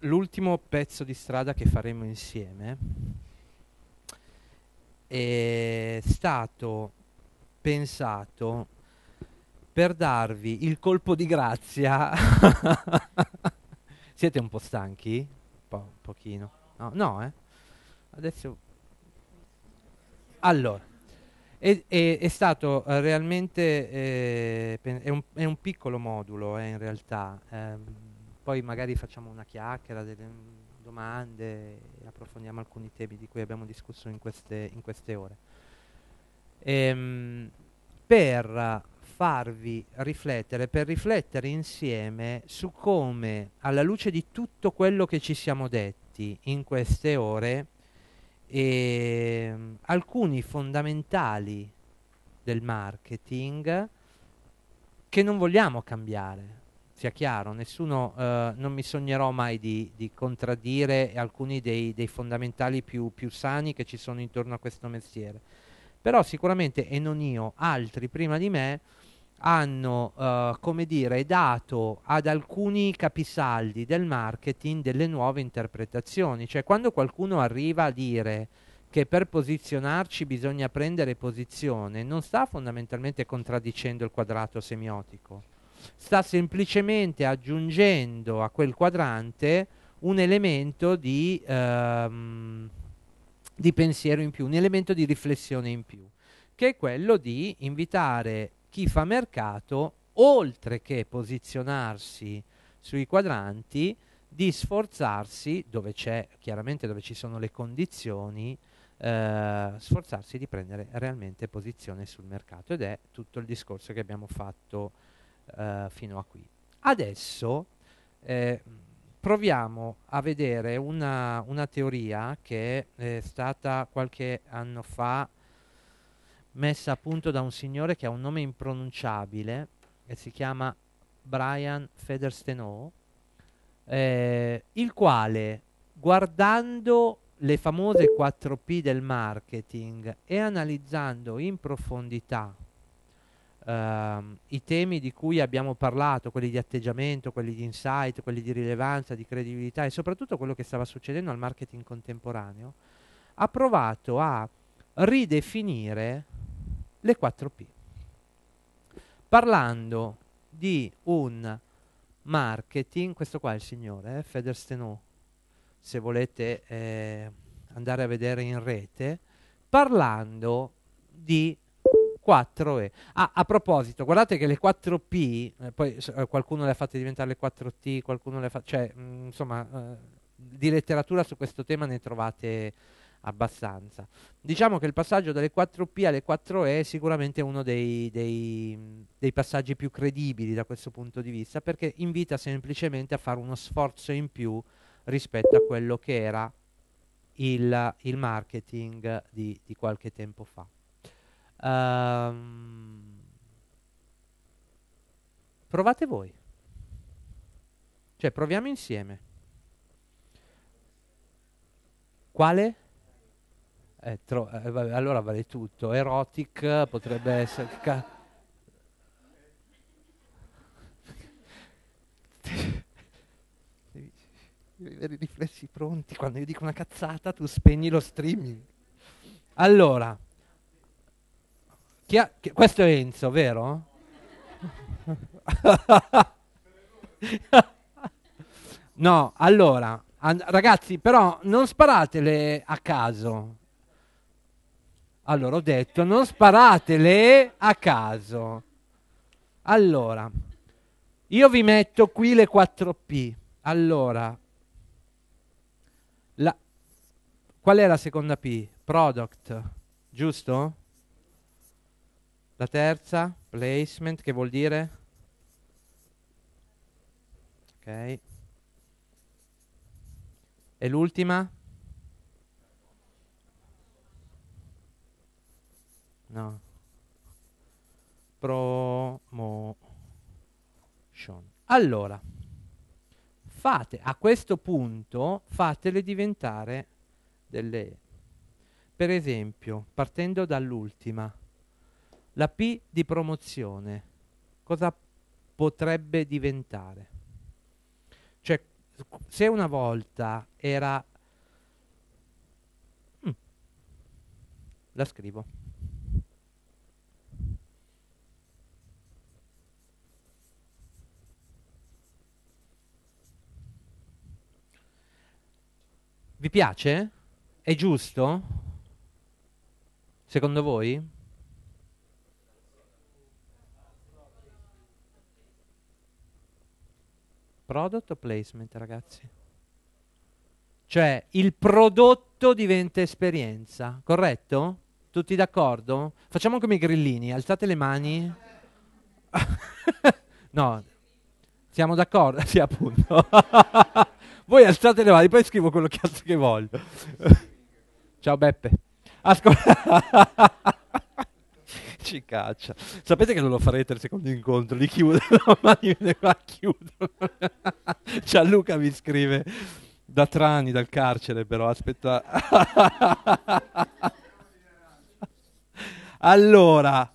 l'ultimo pezzo di strada che faremo insieme è stato pensato per darvi il colpo di grazia. Siete un po' stanchi? Un, po', un pochino. No, no, eh. Adesso... Allora, è, è, è stato eh, realmente... Eh, è, un, è, un, piccolo modulo, eh, in realtà. Ehm poi magari facciamo una chiacchiera, delle mm, domande e approfondiamo alcuni temi di cui abbiamo discusso in queste, in queste ore. Ehm, per farvi riflettere, per riflettere insieme su come, alla luce di tutto quello che ci siamo detti in queste ore, ehm, alcuni fondamentali del marketing che non vogliamo cambiare, sia chiaro, nessuno, eh, non mi sognerò mai di, di contraddire alcuni dei, dei fondamentali più, più, sani che ci sono intorno a questo mestiere. Però sicuramente, e non io, altri prima di me hanno, eh, come dire, dato ad alcuni capisaldi del marketing delle nuove interpretazioni. Cioè, quando qualcuno arriva a dire che per posizionarci bisogna prendere posizione, non sta fondamentalmente contraddicendo il quadrato semiotico sta semplicemente aggiungendo a quel quadrante un elemento di, ehm, di pensiero in più, un elemento di riflessione in più, che è quello di invitare chi fa mercato, oltre che posizionarsi sui quadranti, di sforzarsi, dove c'è chiaramente dove ci sono le condizioni, eh, sforzarsi di prendere realmente posizione sul mercato ed è tutto il discorso che abbiamo fatto eh, fino a qui. Adesso eh, proviamo a vedere una, una, teoria che è stata qualche anno fa messa a punto da un signore che ha un nome impronunciabile e si chiama Brian Federsteno, eh, il quale guardando le famose 4P del marketing e analizzando in profondità Uh, i temi di cui abbiamo parlato, quelli di atteggiamento, quelli di insight, quelli di rilevanza, di credibilità e soprattutto quello che stava succedendo al marketing contemporaneo, ha provato a ridefinire le 4P, parlando di un marketing, questo qua è il signore, eh, Feder se volete eh, andare a vedere in rete, parlando di 4 E. Ah, a proposito, guardate che le 4P, eh, poi eh, qualcuno le ha fatte diventare le 4T, qualcuno le fa... cioè, mh, mm, insomma, eh, di letteratura su questo tema ne trovate abbastanza. Diciamo che il passaggio dalle 4P alle 4E è sicuramente uno dei, dei, dei, passaggi più credibili da questo punto di vista perché invita semplicemente a fare uno sforzo in più rispetto a quello che era il, il marketing di, di qualche tempo fa. Um, provate voi. Cioè, proviamo insieme. Quale? Eh, tro- eh, vabbè, allora vale tutto. Erotic potrebbe essere... Ca- Devi avere i riflessi pronti. Quando io dico una cazzata, tu spegni lo streaming. Allora ha, chi, questo è Enzo, vero? no, allora, an- ragazzi, però non sparatele a caso. Allora, ho detto, non sparatele a caso. Allora, io vi metto qui le 4P. Allora, la... qual è la seconda P? Product, giusto? La terza, placement, che vuol dire? Ok. E l'ultima? No. Promotion. Allora, fate a questo punto, fatele diventare delle... Per esempio, partendo dall'ultima, la P di promozione, cosa potrebbe diventare? Cioè, se una volta era... Mm. La scrivo. Vi piace? È giusto? Secondo voi? Product placement, ragazzi. Cioè, il prodotto diventa esperienza, corretto? Tutti d'accordo? Facciamo come i grillini, alzate le mani. no, siamo d'accordo? Sì, appunto. Voi alzate le mani, poi scrivo quello cazzo che voglio. Ciao Beppe. Ascolta ci caccia. Sapete che non lo farete al secondo incontro, li chiudono, ma li viene qua chiudono. Gianluca mi scrive da Trani, dal carcere però, aspetta. allora,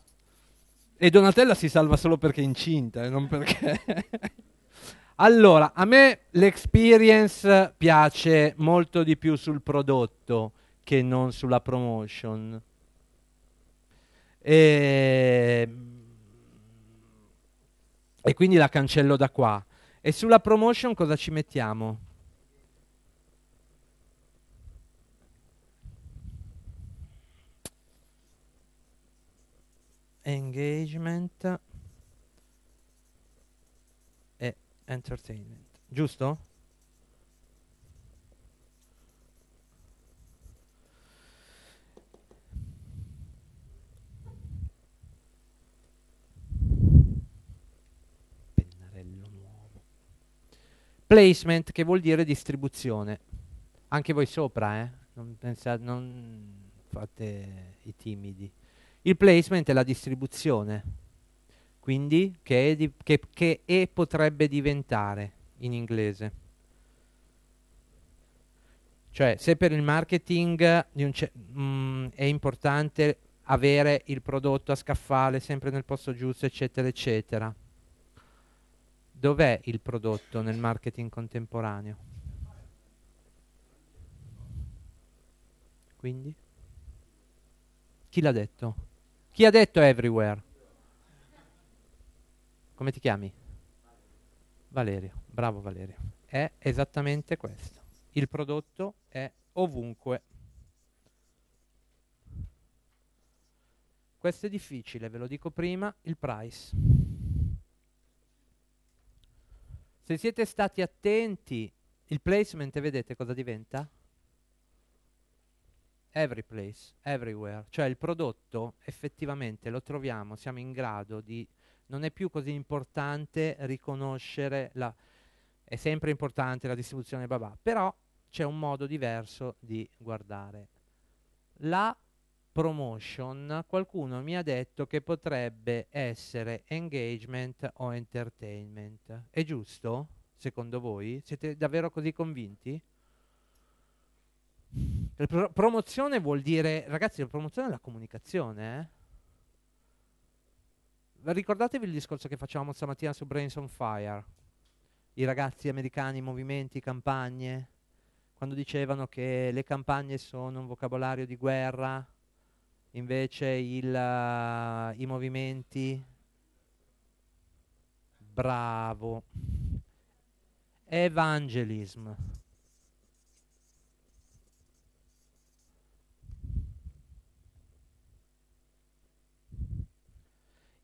e Donatella si salva solo perché è incinta e eh, non perché... allora, a me l'experience piace molto di più sul prodotto che non sulla promotion. E, ehm, e quindi la cancello da qua. E sulla promotion cosa ci mettiamo? Engagement e entertainment, giusto? Placement che vuol dire distribuzione. Anche voi sopra, eh? non, pensate, non fate i timidi. Il placement è la distribuzione, quindi che è, di, che, che è potrebbe diventare in inglese. Cioè, se per il marketing mh, mm, è importante avere il prodotto a scaffale sempre nel posto giusto, eccetera, eccetera dov'è il prodotto nel marketing contemporaneo? Quindi? Chi l'ha detto? Chi ha detto everywhere? Come ti chiami? Valerio, bravo Valerio. È esattamente questo. Il prodotto è ovunque. Questo è difficile, ve lo dico prima, il price. Se siete stati attenti, il placement, vedete cosa diventa? Every place, everywhere. Cioè il prodotto effettivamente lo troviamo, siamo in grado di... Non è più così importante riconoscere la... È sempre importante la distribuzione babà, però c'è un modo diverso di guardare. La promotion qualcuno mi ha detto che potrebbe essere engagement o entertainment. È giusto? Secondo voi? Siete davvero così convinti? Pro promozione vuol dire, ragazzi, la promozione è la comunicazione. Eh? Ricordatevi il discorso che facevamo stamattina su Brains on Fire. I ragazzi americani, movimenti, campagne, quando dicevano che le campagne sono un vocabolario di guerra, invece il, uh, i movimenti bravo evangelism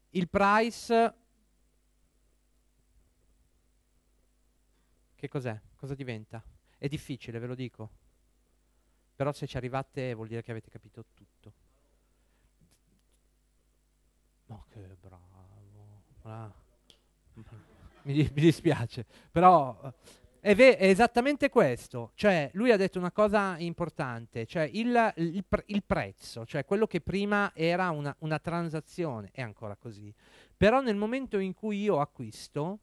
il price che cos'è? cosa diventa? è difficile ve lo dico però se ci arrivate vuol dire che avete capito tutto Ma no, che bravo. Ah. Mi, mi, dispiace, però eh, è, ve- è, esattamente questo. Cioè, lui ha detto una cosa importante, cioè il, il, pre- il prezzo, cioè quello che prima era una, una transazione, è ancora così. Però nel momento in cui io acquisto,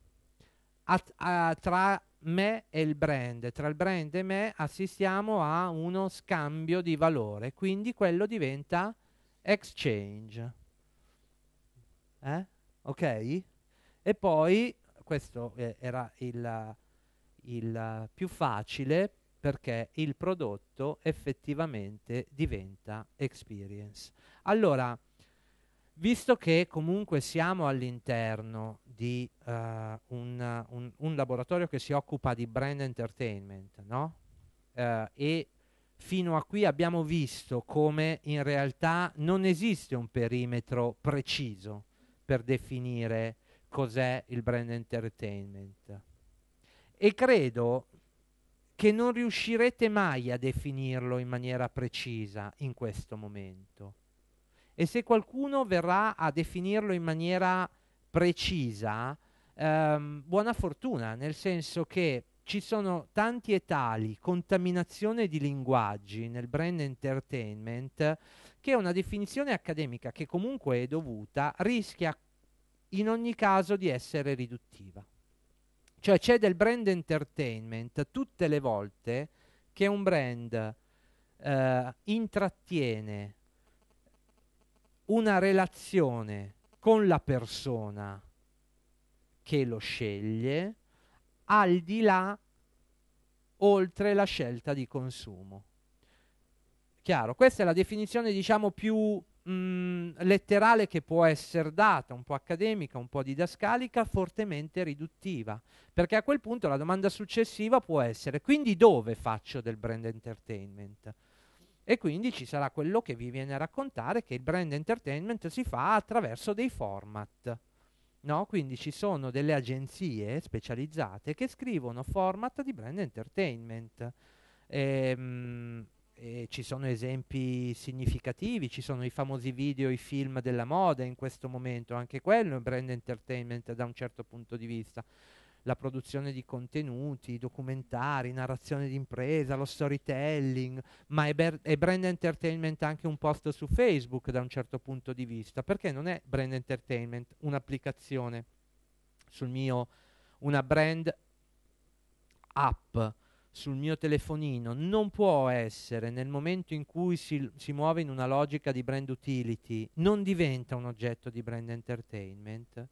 At, a, tra me e il brand, tra il brand e me assistiamo a uno scambio di valore, quindi quello diventa exchange. Eh? Ok? E poi, questo eh, era il, il più facile perché il prodotto effettivamente diventa experience. Allora, visto che comunque siamo all'interno di uh, un, un, un, laboratorio che si occupa di brand entertainment, no? uh, e fino a qui abbiamo visto come in realtà non esiste un perimetro preciso, per definire cos'è il brand entertainment. E credo che non riuscirete mai a definirlo in maniera precisa in questo momento. E se qualcuno verrà a definirlo in maniera precisa, ehm, buona fortuna, nel senso che ci sono tanti e tali contaminazione di linguaggi nel brand entertainment che una definizione accademica che comunque è dovuta rischia in ogni caso di essere riduttiva. Cioè c'è del brand entertainment tutte le volte che un brand eh, intrattiene una relazione con la persona che lo sceglie al di là oltre la scelta di consumo. Chiaro, questa è la definizione diciamo più mh, mm, letterale che può essere data, un po' accademica, un po' didascalica, fortemente riduttiva, perché a quel punto la domanda successiva può essere quindi dove faccio del brand entertainment? E quindi ci sarà quello che vi viene a raccontare che il brand entertainment si fa attraverso dei format. No? Quindi ci sono delle agenzie specializzate che scrivono format di brand entertainment. Ehm, e ci sono esempi significativi, ci sono i famosi video, i film della moda in questo momento, anche quello è brand entertainment da un certo punto di vista. La produzione di contenuti, documentari, narrazione d'impresa, lo storytelling, ma è, ber- è brand entertainment anche un post su Facebook da un certo punto di vista, perché non è brand entertainment un'applicazione sul mio, una brand app sul mio telefonino non può essere nel momento in cui si, si, muove in una logica di brand utility, non diventa un oggetto di brand entertainment.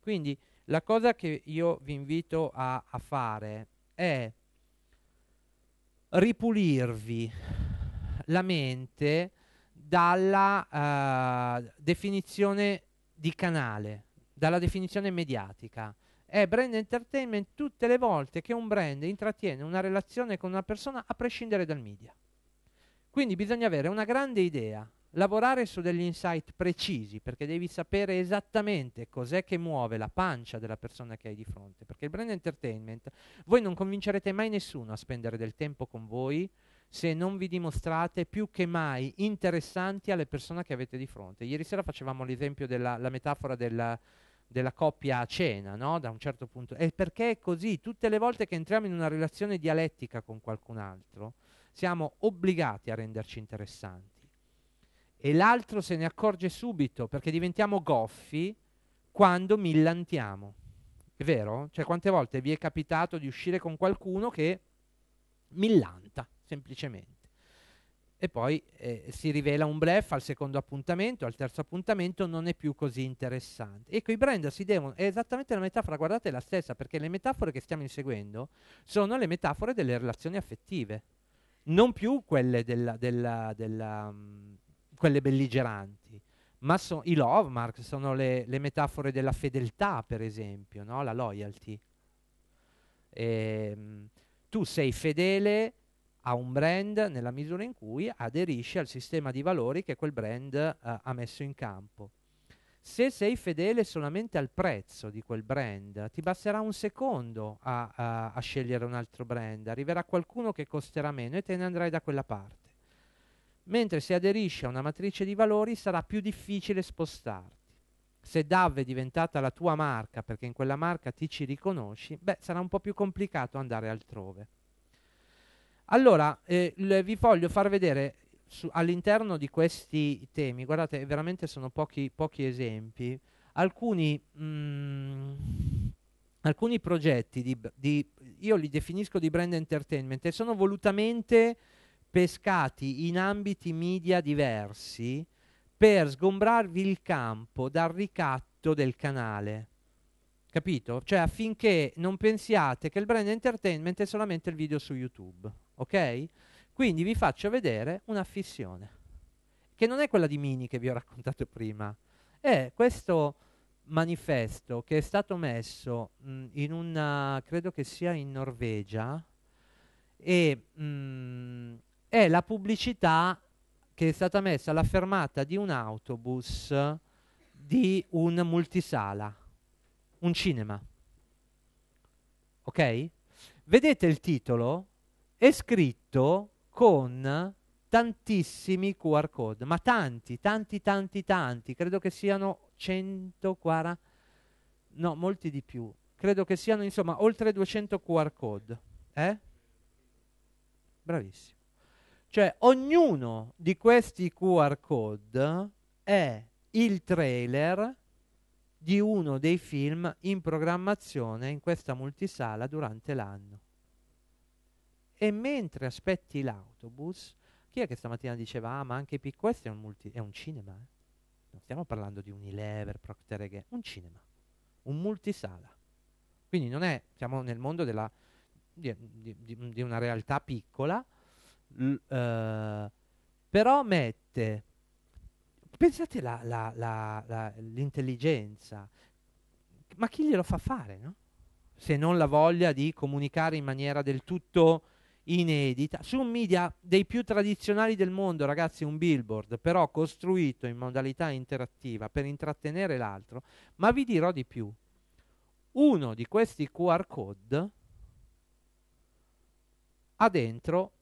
Quindi la cosa che io vi invito a, a fare è ripulirvi la mente dalla uh, definizione di canale, dalla definizione mediatica è brand entertainment tutte le volte che un brand intrattiene una relazione con una persona a prescindere dal media. Quindi bisogna avere una grande idea, lavorare su degli insight precisi, perché devi sapere esattamente cos'è che muove la pancia della persona che hai di fronte, perché il brand entertainment, voi non convincerete mai nessuno a spendere del tempo con voi se non vi dimostrate più che mai interessanti alle persone che avete di fronte. Ieri sera facevamo l'esempio della metafora della, della coppia a cena, no? Da un certo punto. E perché è così? Tutte le volte che entriamo in una relazione dialettica con qualcun altro, siamo obbligati a renderci interessanti. E l'altro se ne accorge subito perché diventiamo goffi quando millantiamo. È vero? Cioè, quante volte vi è capitato di uscire con qualcuno che millanta semplicemente? e poi eh, si rivela un blef al secondo appuntamento, al terzo appuntamento non è più così interessante. Ecco, i brand si devono, è esattamente la metafora, guardate è la stessa, perché le metafore che stiamo inseguendo sono le metafore delle relazioni affettive, non più quelle, della, della, della, mh, mm, quelle belligeranti, ma so, i love marks sono le, le, metafore della fedeltà, per esempio, no? la loyalty. E, ehm, mh, tu sei fedele a un brand nella misura in cui aderisce al sistema di valori che quel brand eh, ha messo in campo. Se sei fedele solamente al prezzo di quel brand, ti basterà un secondo a, a, a scegliere un altro brand, arriverà qualcuno che costerà meno e te ne andrai da quella parte. Mentre se aderisci a una matrice di valori sarà più difficile spostarti. Se DAV è diventata la tua marca perché in quella marca ti ci riconosci, beh, sarà un po' più complicato andare altrove. Allora, eh, vi voglio far vedere all'interno di questi temi, guardate, veramente sono pochi, pochi esempi, alcuni, mh, mm, alcuni progetti di, di, io li definisco di brand entertainment e sono volutamente pescati in ambiti media diversi per sgombrarvi il campo dal ricatto del canale. Capito? Cioè affinché non pensiate che il brand entertainment è solamente il video su YouTube ok? Quindi vi faccio vedere una fissione, che non è quella di Mini che vi ho raccontato prima, è questo manifesto che è stato messo mh, mm, in una, credo che sia in Norvegia, e mh, mm, è la pubblicità che è stata messa alla fermata di un autobus di un multisala, un cinema. Ok? Vedete il titolo? è scritto con tantissimi QR code, ma tanti, tanti, tanti, tanti, credo che siano 140, no, molti di più, credo che siano insomma oltre 200 QR code, eh? Bravissimo. Cioè ognuno di questi QR code è il trailer di uno dei film in programmazione in questa multisala durante l'anno e mentre aspetti l'autobus, chi è che stamattina diceva, ah ma anche P, questo è un, multi- è un cinema, eh? non stiamo parlando di Unilever, Procter Gamble, un cinema, un multisala. Quindi non è, siamo nel mondo della, di, di, di, di, una realtà piccola, l, eh, però mette, pensate la, la, la, l'intelligenza, ma chi glielo fa fare, no? Se non la voglia di comunicare in maniera del tutto inedita su un media dei più tradizionali del mondo, ragazzi, un billboard, però costruito in modalità interattiva per intrattenere l'altro, ma vi dirò di più. Uno di questi QR code ha dentro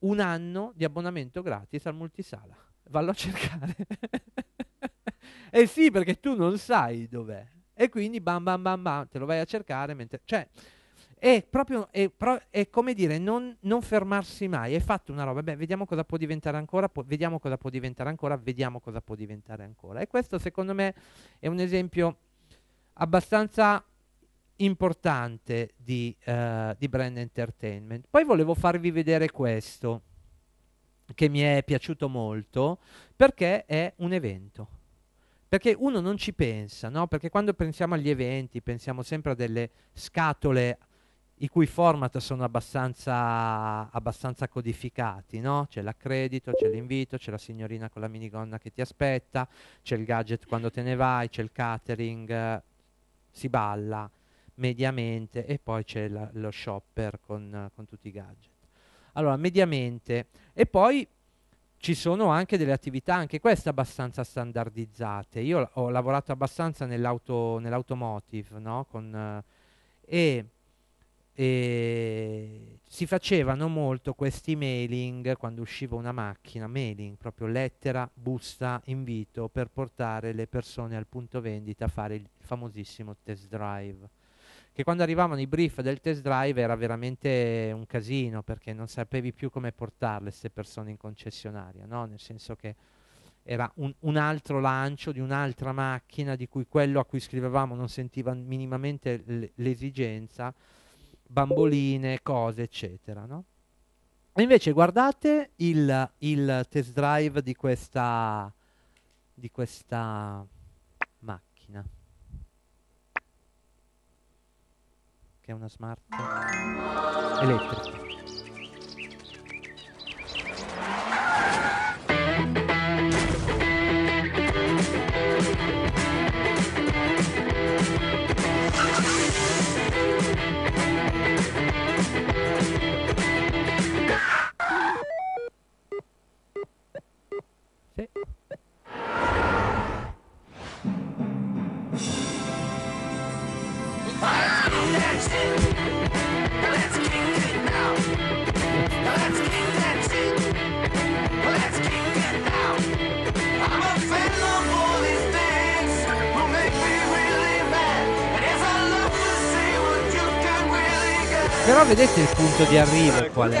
un anno di abbonamento gratis al multisala. Vallo a cercare. eh sì, perché tu non sai dov'è. E quindi bam bam bam bam, te lo vai a cercare mentre... Cioè, è proprio, è, pro, è come dire, non, non, fermarsi mai. Hai fatto una roba, beh, vediamo cosa può diventare ancora, po- vediamo cosa può diventare ancora, vediamo cosa può diventare ancora. E questo, secondo me, è un esempio abbastanza importante di, uh, di brand entertainment. Poi volevo farvi vedere questo, che mi è piaciuto molto, perché è un evento perché uno non ci pensa, no? Perché quando pensiamo agli eventi pensiamo sempre a delle scatole i cui format sono abbastanza, abbastanza codificati, no? C'è l'accredito, c'è l'invito, c'è la signorina con la minigonna che ti aspetta, c'è il gadget quando te ne vai, c'è il catering, si balla mediamente e poi c'è lo shopper con, con tutti i gadget. Allora, mediamente. E poi ci sono anche delle attività, anche queste abbastanza standardizzate. Io ho lavorato abbastanza nell'automotive, no? Con, eh, e e si facevano molto questi mailing quando usciva una macchina, mailing, proprio lettera, busta, invito per portare le persone al punto vendita a fare il famosissimo test drive. Che quando arrivavano i brief del test drive era veramente un casino perché non sapevi più come portarle queste persone in concessionaria, no? nel senso che era un, un, altro lancio di un'altra macchina di cui quello a cui scrivevamo non sentiva minimamente l'esigenza bamboline, cose, eccetera, no? E invece guardate il, il test drive di questa, di questa macchina. Che è una smart elettrica. Sì. Però vedete il punto di arrivo qual è?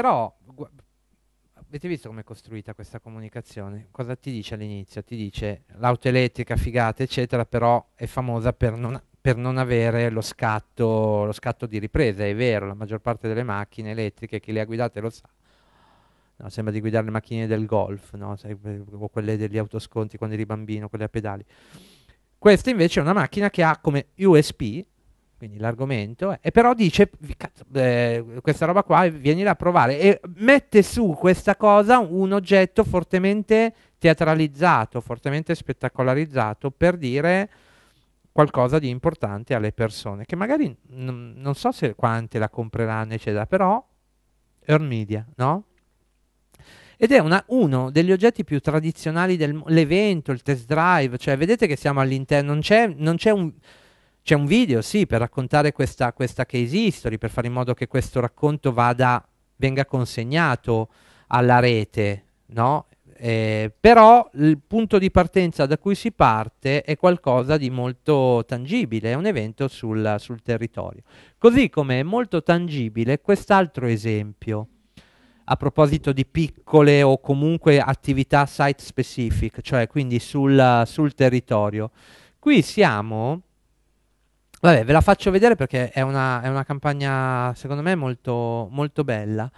Però gu- avete visto come è costruita questa comunicazione? Cosa ti dice all'inizio? Ti dice l'auto elettrica, figata, eccetera, però è famosa per non, per non avere lo scatto, lo scatto, di ripresa. È vero, la maggior parte delle macchine elettriche, chi le ha guidate lo sa. No, sembra di guidare le macchine del golf, no? o quelle degli autosconti quando eri bambino, quelle a pedali. Questa invece è una macchina che ha come USB quindi l'argomento e però dice cazzo, eh, questa roba qua vieni a provare e mette su questa cosa un oggetto fortemente teatralizzato, fortemente spettacolarizzato per dire qualcosa di importante alle persone che magari n- non so se quante la compreranno eccetera, però Earn Media, no? Ed è una, uno degli oggetti più tradizionali dell'evento, il test drive, cioè vedete che siamo all'interno, non c'è, non c'è un c'è un video, sì, per raccontare questa, questa case history, per fare in modo che questo racconto vada, venga consegnato alla rete, no? Eh, però il punto di partenza da cui si parte è qualcosa di molto tangibile, è un evento sul, sul territorio. Così come è molto tangibile quest'altro esempio, a proposito di piccole o comunque attività site specific, cioè quindi sul, sul territorio. Qui siamo Vabbè, ve la faccio vedere perché è una, è una campagna, secondo me, molto, molto bella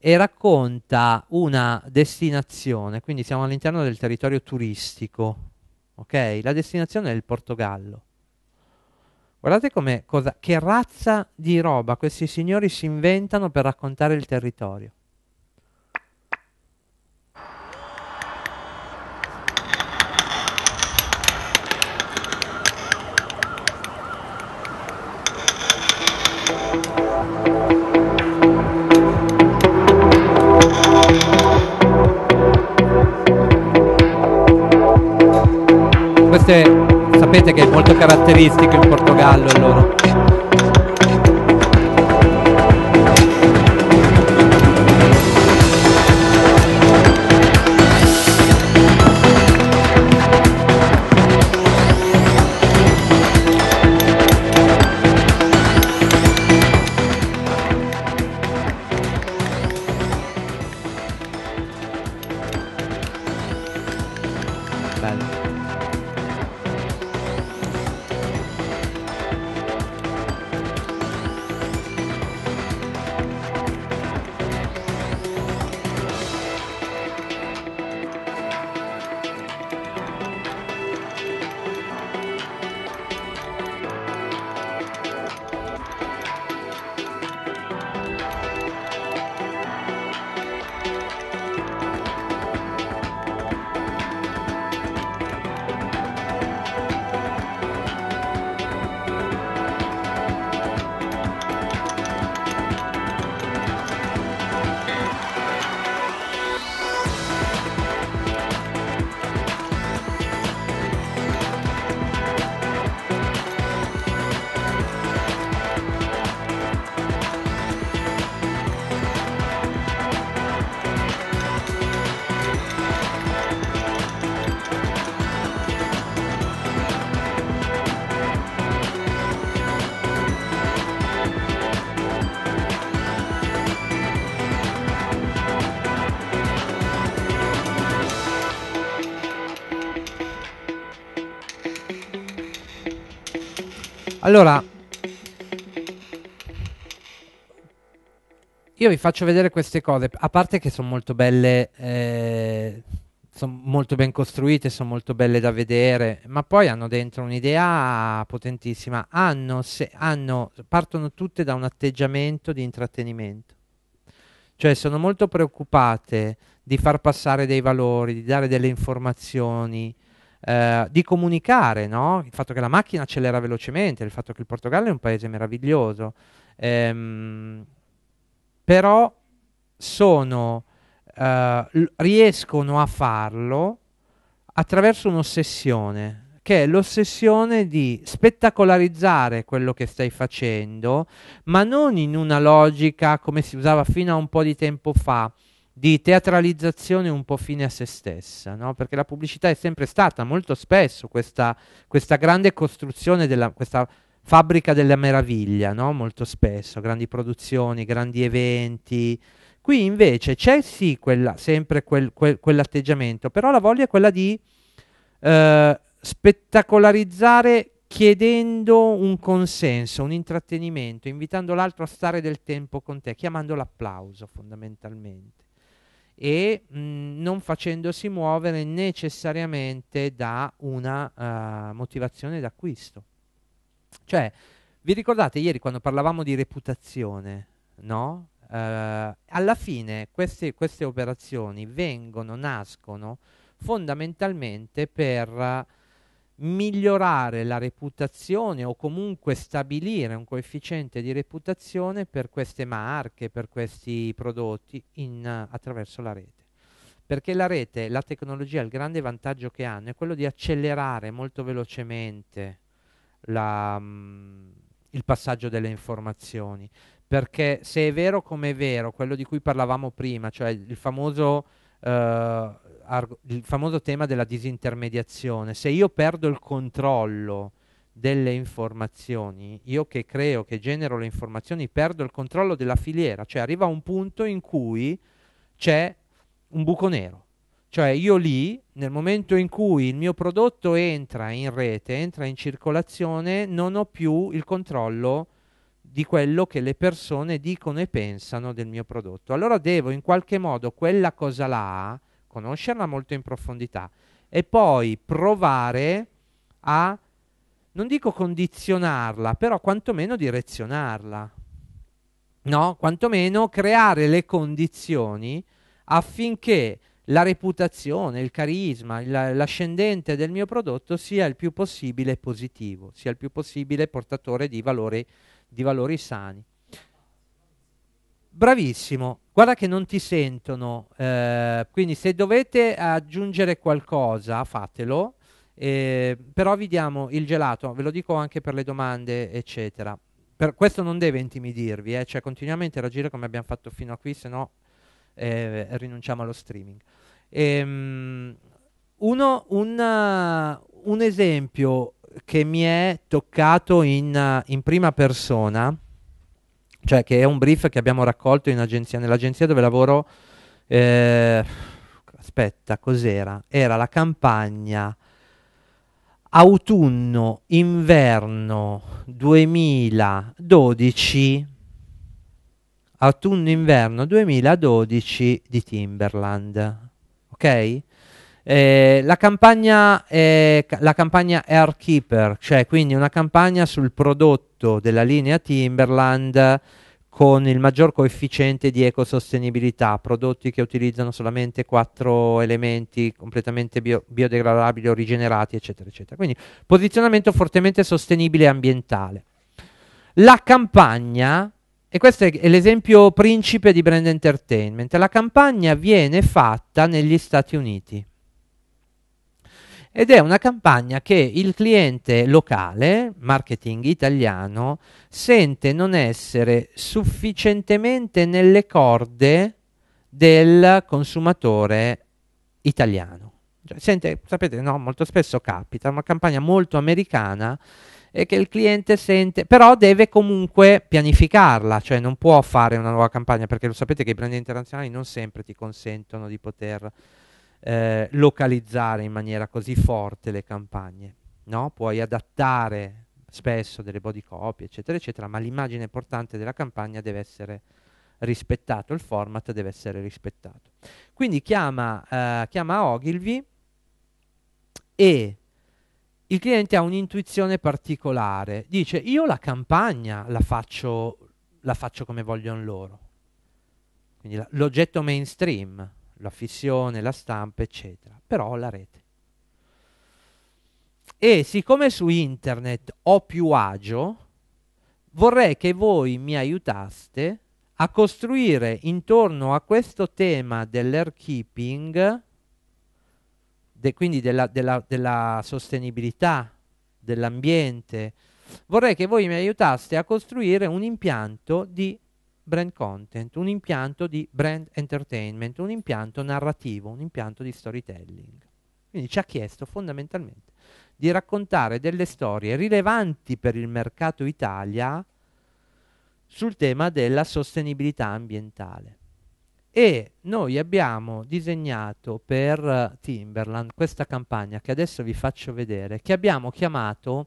e racconta una destinazione, quindi siamo all'interno del territorio turistico, ok? La destinazione è il Portogallo. Guardate come cosa, che razza di roba questi signori si inventano per raccontare il territorio. Queste sapete che è molto caratteristico in Portogallo il loro Allora, io vi faccio vedere queste cose, a parte che sono molto belle, eh, sono molto ben costruite, sono molto belle da vedere, ma poi hanno dentro un'idea potentissima, hanno, se, hanno, partono tutte da un atteggiamento di intrattenimento. Cioè sono molto preoccupate di far passare dei valori, di dare delle informazioni, eh, di comunicare, no? il fatto che la macchina accelera velocemente, il fatto che il Portogallo è un paese meraviglioso, ehm, però sono, eh, riescono a farlo attraverso un'ossessione che è l'ossessione di spettacolarizzare quello che stai facendo, ma non in una logica come si usava fino a un po' di tempo fa, di teatralizzazione un po' fine a se stessa, no? perché la pubblicità è sempre stata molto spesso questa, questa grande costruzione, della, questa fabbrica della meraviglia, no? molto spesso, grandi produzioni, grandi eventi. Qui invece c'è sì quella, sempre quel, quel, quell'atteggiamento, però la voglia è quella di eh, spettacolarizzare chiedendo un consenso, un intrattenimento, invitando l'altro a stare del tempo con te, chiamando l'applauso fondamentalmente e mh, non facendosi muovere necessariamente da una uh, motivazione d'acquisto. Cioè, vi ricordate ieri quando parlavamo di reputazione, no? Uh, alla fine queste, queste, operazioni vengono, nascono fondamentalmente per migliorare la reputazione o comunque stabilire un coefficiente di reputazione per queste marche, per questi prodotti in, attraverso la rete. Perché la rete, la tecnologia, il grande vantaggio che hanno è quello di accelerare molto velocemente la, mh, mm, il passaggio delle informazioni. Perché se è vero come è vero, quello di cui parlavamo prima, cioè il famoso... Uh, il famoso tema della disintermediazione, se io perdo il controllo delle informazioni, io che creo, che genero le informazioni, perdo il controllo della filiera, cioè arriva un punto in cui c'è un buco nero. Cioè io lì, nel momento in cui il mio prodotto entra in rete, entra in circolazione, non ho più il controllo di quello che le persone dicono e pensano del mio prodotto. Allora devo in qualche modo quella cosa là conoscerla molto in profondità e poi provare a, non dico condizionarla, però quantomeno direzionarla, no? Quantomeno creare le condizioni affinché la reputazione, il carisma, la, l'ascendente del mio prodotto sia il più possibile positivo, sia il più possibile portatore di valori, di valori sani. Bravissimo. Guarda che non ti sentono, eh, quindi se dovete aggiungere qualcosa fatelo, eh, però vi diamo il gelato, ve lo dico anche per le domande, eccetera. Per, questo non deve intimidirvi, eh, cioè continuiamo a interagire come abbiamo fatto fino a qui, se no eh, rinunciamo allo streaming. Ehm, uno, una, un esempio che mi è toccato in, in prima persona cioè che è un brief che abbiamo raccolto in agenzia, nell'agenzia dove lavoro, eh, aspetta, cos'era? Era la campagna autunno-inverno 2012, autunno-inverno 2012 di Timberland, ok? Eh, la, campagna, è, la campagna Airkeeper, cioè quindi una campagna sul prodotto della linea Timberland con il maggior coefficiente di ecosostenibilità, prodotti che utilizzano solamente quattro elementi completamente bio biodegradabili o rigenerati, eccetera, eccetera. Quindi posizionamento fortemente sostenibile e ambientale. La campagna, e questo è l'esempio principe di brand entertainment, la campagna viene fatta negli Stati Uniti ed è una campagna che il cliente locale, marketing italiano, sente non essere sufficientemente nelle corde del consumatore italiano. Cioè, sente, sapete, no, molto spesso capita, una campagna molto americana e che il cliente sente, però deve comunque pianificarla, cioè non può fare una nuova campagna perché lo sapete che i brand internazionali non sempre ti consentono di poter eh, localizzare in maniera così forte le campagne. No? Puoi adattare spesso delle body copy, eccetera, eccetera, ma l'immagine portante della campagna deve essere rispettato, il format deve essere rispettato. Quindi chiama, eh, chiama Ogilvy e il cliente ha un'intuizione particolare, dice io la campagna la faccio, la faccio come vogliono loro, quindi l'oggetto mainstream, la fissione, la stampa, eccetera, però ho la rete. E siccome su internet ho più agio, vorrei che voi mi aiutaste a costruire intorno a questo tema dell'airkeeping, de, quindi della, della, della sostenibilità dell'ambiente, vorrei che voi mi aiutaste a costruire un impianto di brand content, un impianto di brand entertainment, un impianto narrativo, un impianto di storytelling. Quindi ci ha chiesto fondamentalmente di raccontare delle storie rilevanti per il mercato Italia sul tema della sostenibilità ambientale. E noi abbiamo disegnato per Timberland questa campagna che adesso vi faccio vedere, che abbiamo chiamato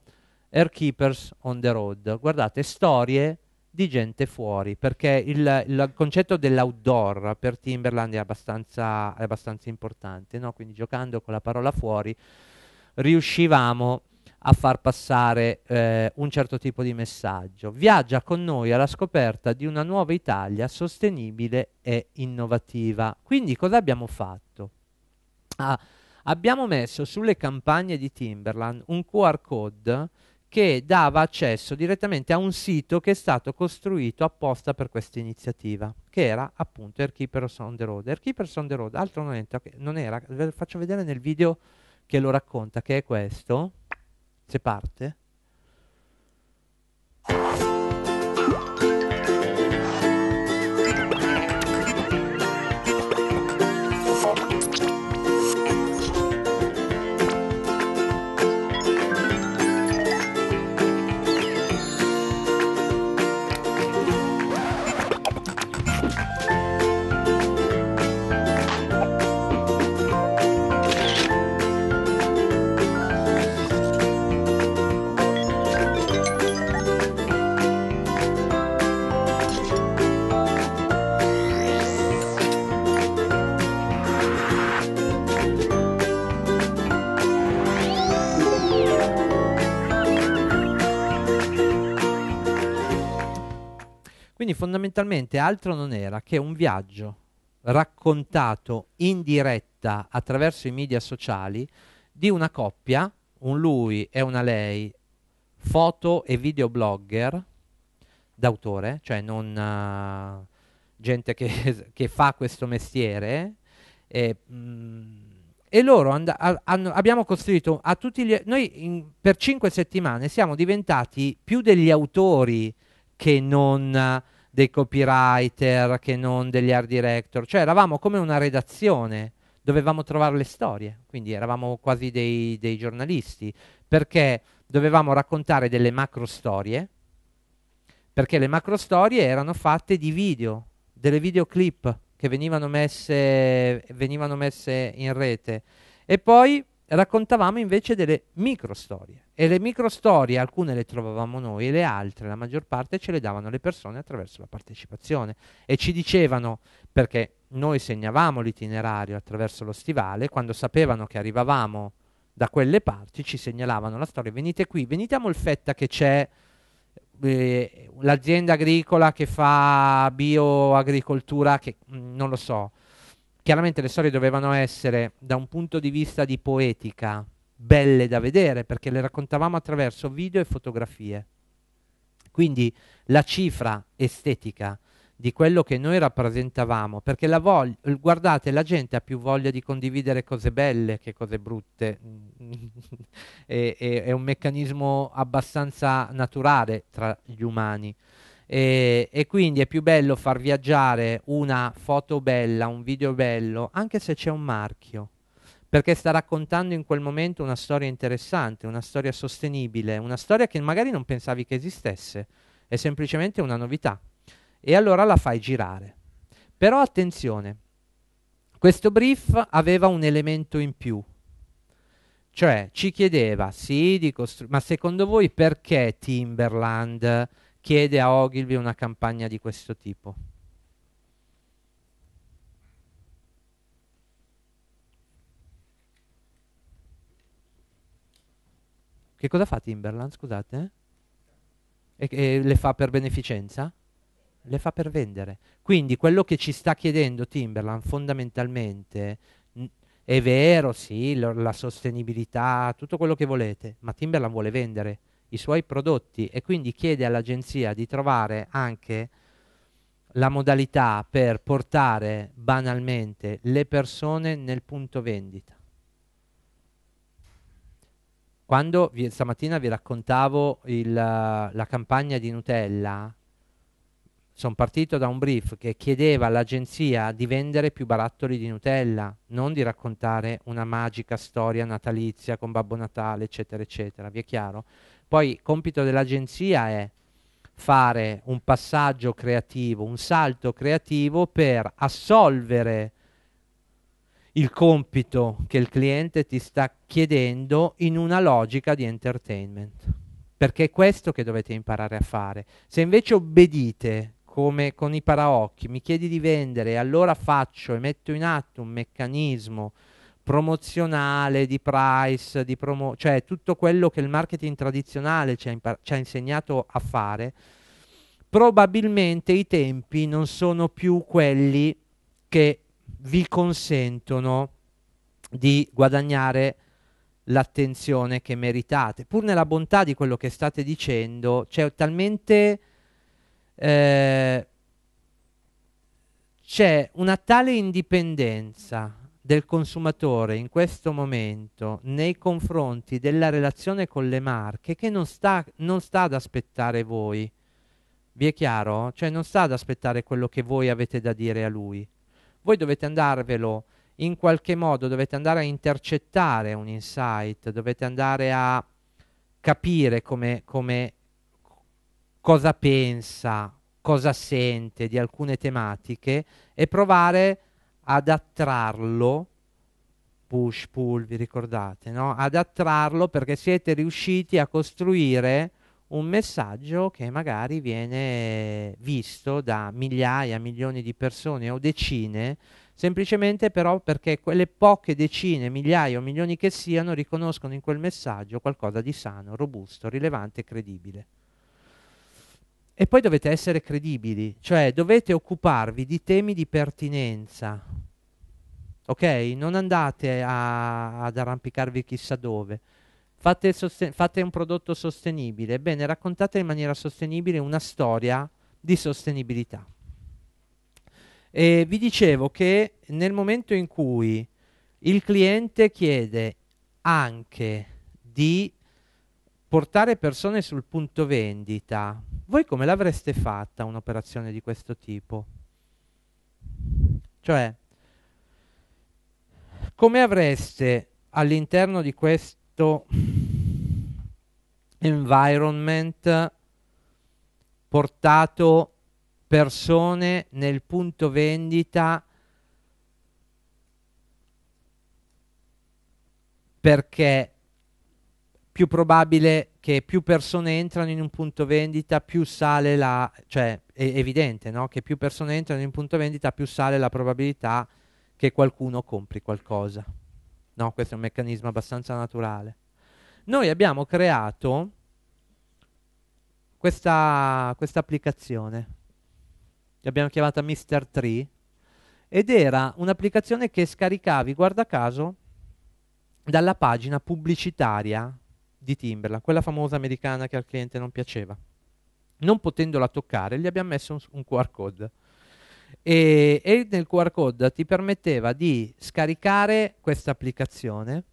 Air Keepers on the Road. Guardate, storie di gente fuori, perché il, il concetto dell'outdoor per Timberland è abbastanza, è abbastanza importante, no? quindi giocando con la parola fuori riuscivamo a far passare eh, un certo tipo di messaggio. Viaggia con noi alla scoperta di una nuova Italia sostenibile e innovativa. Quindi cosa abbiamo fatto? Ah, abbiamo messo sulle campagne di Timberland un QR code che dava accesso direttamente a un sito che è stato costruito apposta per questa iniziativa, che era appunto Airkeepers on the Road. Airkeepers on the Road, altro non, è, non era, ve lo faccio vedere nel video che lo racconta, che è questo, se parte. Quindi fondamentalmente altro non era che un viaggio raccontato in diretta attraverso i media sociali di una coppia, un lui e una lei, foto e videoblogger d'autore, cioè non uh, gente che, che, fa questo mestiere, e, mh, mm, e loro hanno, abbiamo costruito a tutti gli... Noi in, per cinque settimane siamo diventati più degli autori che non dei copywriter che non degli art director, cioè eravamo come una redazione, dovevamo trovare le storie, quindi eravamo quasi dei, dei giornalisti, perché dovevamo raccontare delle macro storie, perché le macro storie erano fatte di video, delle videoclip che venivano messe, venivano messe in rete, e poi raccontavamo invece delle micro storie e le microstorie, alcune le trovavamo noi e le altre, la maggior parte, ce le davano le persone attraverso la partecipazione. E ci dicevano, perché noi segnavamo l'itinerario attraverso lo stivale, quando sapevano che arrivavamo da quelle parti ci segnalavano la storia, venite qui, venite a Molfetta che c'è eh, l'azienda agricola che fa bioagricoltura, che mm, non lo so. Chiaramente le storie dovevano essere da un punto di vista di poetica, belle da vedere perché le raccontavamo attraverso video e fotografie. Quindi la cifra estetica di quello che noi rappresentavamo, perché la guardate, la gente ha più voglia di condividere cose belle che cose brutte, è, è, è, un meccanismo abbastanza naturale tra gli umani. E, e, quindi è più bello far viaggiare una foto bella, un video bello, anche se c'è un marchio perché sta raccontando in quel momento una storia interessante, una storia sostenibile, una storia che magari non pensavi che esistesse, è semplicemente una novità. E allora la fai girare. Però attenzione, questo brief aveva un elemento in più, cioè ci chiedeva, sì, di ma secondo voi perché Timberland chiede a Ogilvy una campagna di questo tipo? Che cosa fa Timberland, scusate? E, e le fa per beneficenza? Le fa per vendere. Quindi quello che ci sta chiedendo Timberland fondamentalmente è vero, sì, la sostenibilità, tutto quello che volete, ma Timberland vuole vendere i suoi prodotti e quindi chiede all'agenzia di trovare anche la modalità per portare banalmente le persone nel punto vendita. Quando vi, stamattina vi raccontavo il, la campagna di Nutella, sono partito da un brief che chiedeva all'agenzia di vendere più barattoli di Nutella, non di raccontare una magica storia natalizia con Babbo Natale, eccetera, eccetera. Vi è chiaro? Poi il compito dell'agenzia è fare un passaggio creativo, un salto creativo per assolvere il compito che il cliente ti sta chiedendo in una logica di entertainment. Perché è questo che dovete imparare a fare. Se invece obbedite come con i paraocchi, mi chiedi di vendere, allora faccio e metto in atto un meccanismo promozionale, di price, di promo cioè tutto quello che il marketing tradizionale ci ha, ci ha insegnato a fare, probabilmente i tempi non sono più quelli che vi consentono di guadagnare l'attenzione che meritate. Pur nella bontà di quello che state dicendo, c'è talmente... Eh, c'è una tale indipendenza del consumatore in questo momento nei confronti della relazione con le marche che non sta, non sta ad aspettare voi. Vi è chiaro? Cioè non sta ad aspettare quello che voi avete da dire a lui voi dovete andarvelo in qualche modo, dovete andare a intercettare un insight, dovete andare a capire come, come cosa pensa, cosa sente di alcune tematiche e provare ad attrarlo push pull vi ricordate no? ad attrarlo perché siete riusciti a costruire un messaggio che magari viene visto da migliaia, milioni di persone o decine, semplicemente però perché quelle poche decine, migliaia o milioni che siano riconoscono in quel messaggio qualcosa di sano, robusto, rilevante e credibile. E poi dovete essere credibili, cioè dovete occuparvi di temi di pertinenza. Ok? Non andate a, ad arrampicarvi chissà dove Fate, fate, un prodotto sostenibile. Bene, raccontate in maniera sostenibile una storia di sostenibilità. E vi dicevo che nel momento in cui il cliente chiede anche di portare persone sul punto vendita, voi come l'avreste fatta un'operazione di questo tipo? Cioè, come avreste all'interno di questo questo environment portato persone nel punto vendita perché più probabile che più persone entrano in un punto vendita, più sale la... cioè è evidente no? che più persone entrano in un punto vendita, più sale la probabilità che qualcuno compri qualcosa. No, questo è un meccanismo abbastanza naturale. Noi abbiamo creato questa, applicazione, l'abbiamo chiamata Mr. Tree, ed era un'applicazione che scaricavi, guarda caso, dalla pagina pubblicitaria di Timberla, quella famosa americana che al cliente non piaceva. Non potendola toccare, gli abbiamo messo un, un QR code e, e nel QR code ti permetteva di scaricare questa applicazione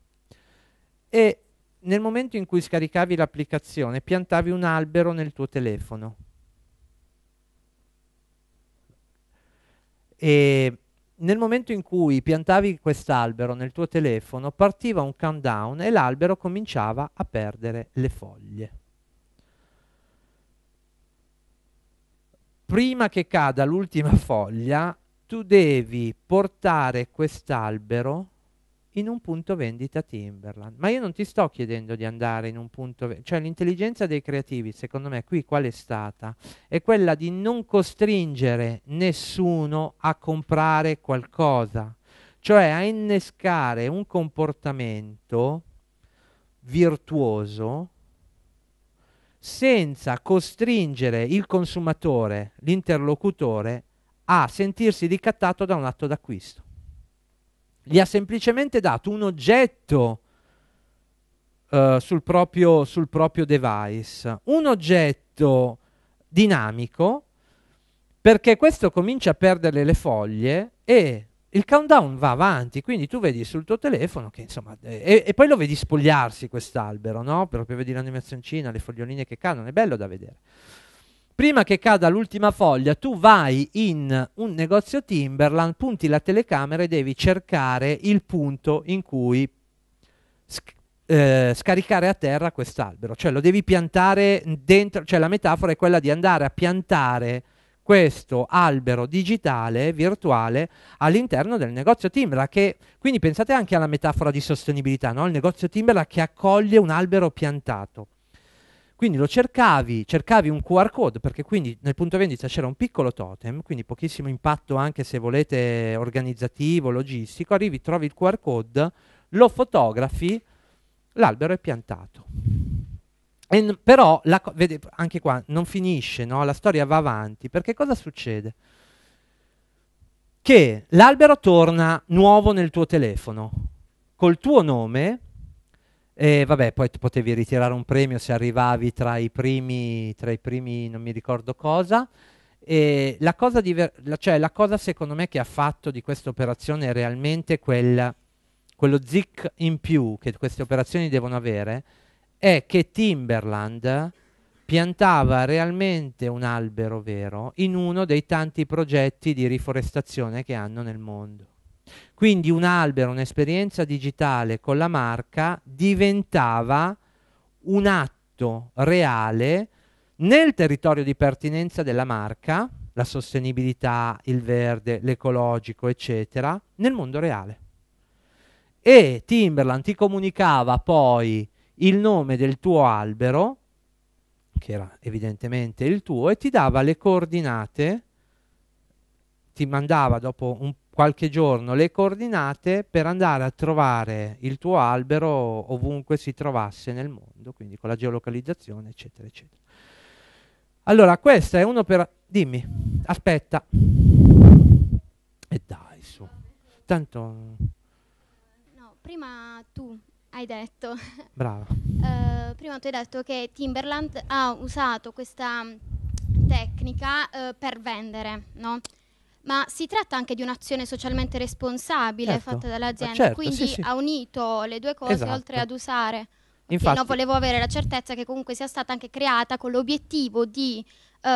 e nel momento in cui scaricavi l'applicazione piantavi un albero nel tuo telefono e nel momento in cui piantavi quest'albero nel tuo telefono partiva un countdown e l'albero cominciava a perdere le foglie. prima che cada l'ultima foglia, tu devi portare quest'albero in un punto vendita Timberland. Ma io non ti sto chiedendo di andare in un punto vendita, cioè l'intelligenza dei creativi, secondo me, qui qual è stata? È quella di non costringere nessuno a comprare qualcosa, cioè a innescare un comportamento virtuoso senza costringere il consumatore, l'interlocutore, a sentirsi ricattato da un atto d'acquisto. Gli ha semplicemente dato un oggetto eh, sul, proprio, sul proprio device, un oggetto dinamico, perché questo comincia a perdere le foglie e il countdown va avanti, quindi tu vedi sul tuo telefono che insomma, eh, e, e poi lo vedi spogliarsi quest'albero, no? Proprio vedi l'animazione, le foglioline che cadono, è bello da vedere. Prima che cada l'ultima foglia, tu vai in un negozio Timberland, punti la telecamera e devi cercare il punto in cui sc- eh, scaricare a terra quest'albero, cioè lo devi piantare dentro, cioè la metafora è quella di andare a piantare questo albero digitale virtuale all'interno del negozio Timbra che quindi pensate anche alla metafora di sostenibilità no? il negozio Timbra che accoglie un albero piantato quindi lo cercavi, cercavi un QR code perché quindi nel punto vendita c'era un piccolo totem quindi pochissimo impatto anche se volete organizzativo, logistico arrivi, trovi il QR code lo fotografi l'albero è piantato e, però la, vede, anche qua non finisce, no? la storia va avanti, perché cosa succede? Che l'albero torna nuovo nel tuo telefono, col tuo nome, e vabbè, poi potevi ritirare un premio se arrivavi tra i primi, tra i primi non mi ricordo cosa, e la cosa, diver- la, cioè, la cosa secondo me che ha fatto di questa operazione realmente quel, quello zic in più che queste operazioni devono avere, è che Timberland piantava realmente un albero vero in uno dei tanti progetti di riforestazione che hanno nel mondo. Quindi un albero, un'esperienza digitale con la marca diventava un atto reale nel territorio di pertinenza della marca, la sostenibilità, il verde, l'ecologico, eccetera, nel mondo reale. E Timberland ti comunicava poi il nome del tuo albero, che era evidentemente il tuo, e ti dava le coordinate, ti mandava dopo un, qualche giorno le coordinate per andare a trovare il tuo albero ovunque si trovasse nel mondo, quindi con la geolocalizzazione, eccetera, eccetera. Allora, questa è un'opera... Dimmi, aspetta. E dai, su. Tanto... No, prima tu hai detto. Brava. Uh, prima tu hai detto che Timberland ha usato questa mm, tecnica uh, per vendere, no? Ma si tratta anche di un'azione socialmente responsabile certo. fatta dall'azienda, certo, quindi sì, sì. ha unito le due cose esatto. oltre ad usare. Infatti, no, volevo avere la certezza che comunque sia stata anche creata con l'obiettivo di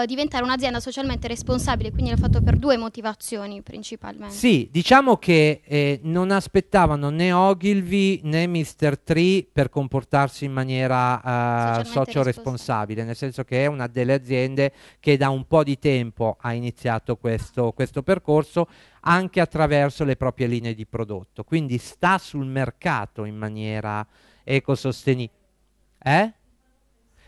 eh, diventare un'azienda socialmente responsabile, quindi l'ho fatto per due motivazioni principalmente. Sì, diciamo che eh, non aspettavano né Ogilvy né Mr. Tree per comportarsi in maniera eh, socio-responsabile, nel senso che è una delle aziende che da un po' di tempo ha iniziato questo, ah. questo percorso anche attraverso le proprie linee di prodotto, quindi sta sul mercato in maniera ecosostenibile. Eh?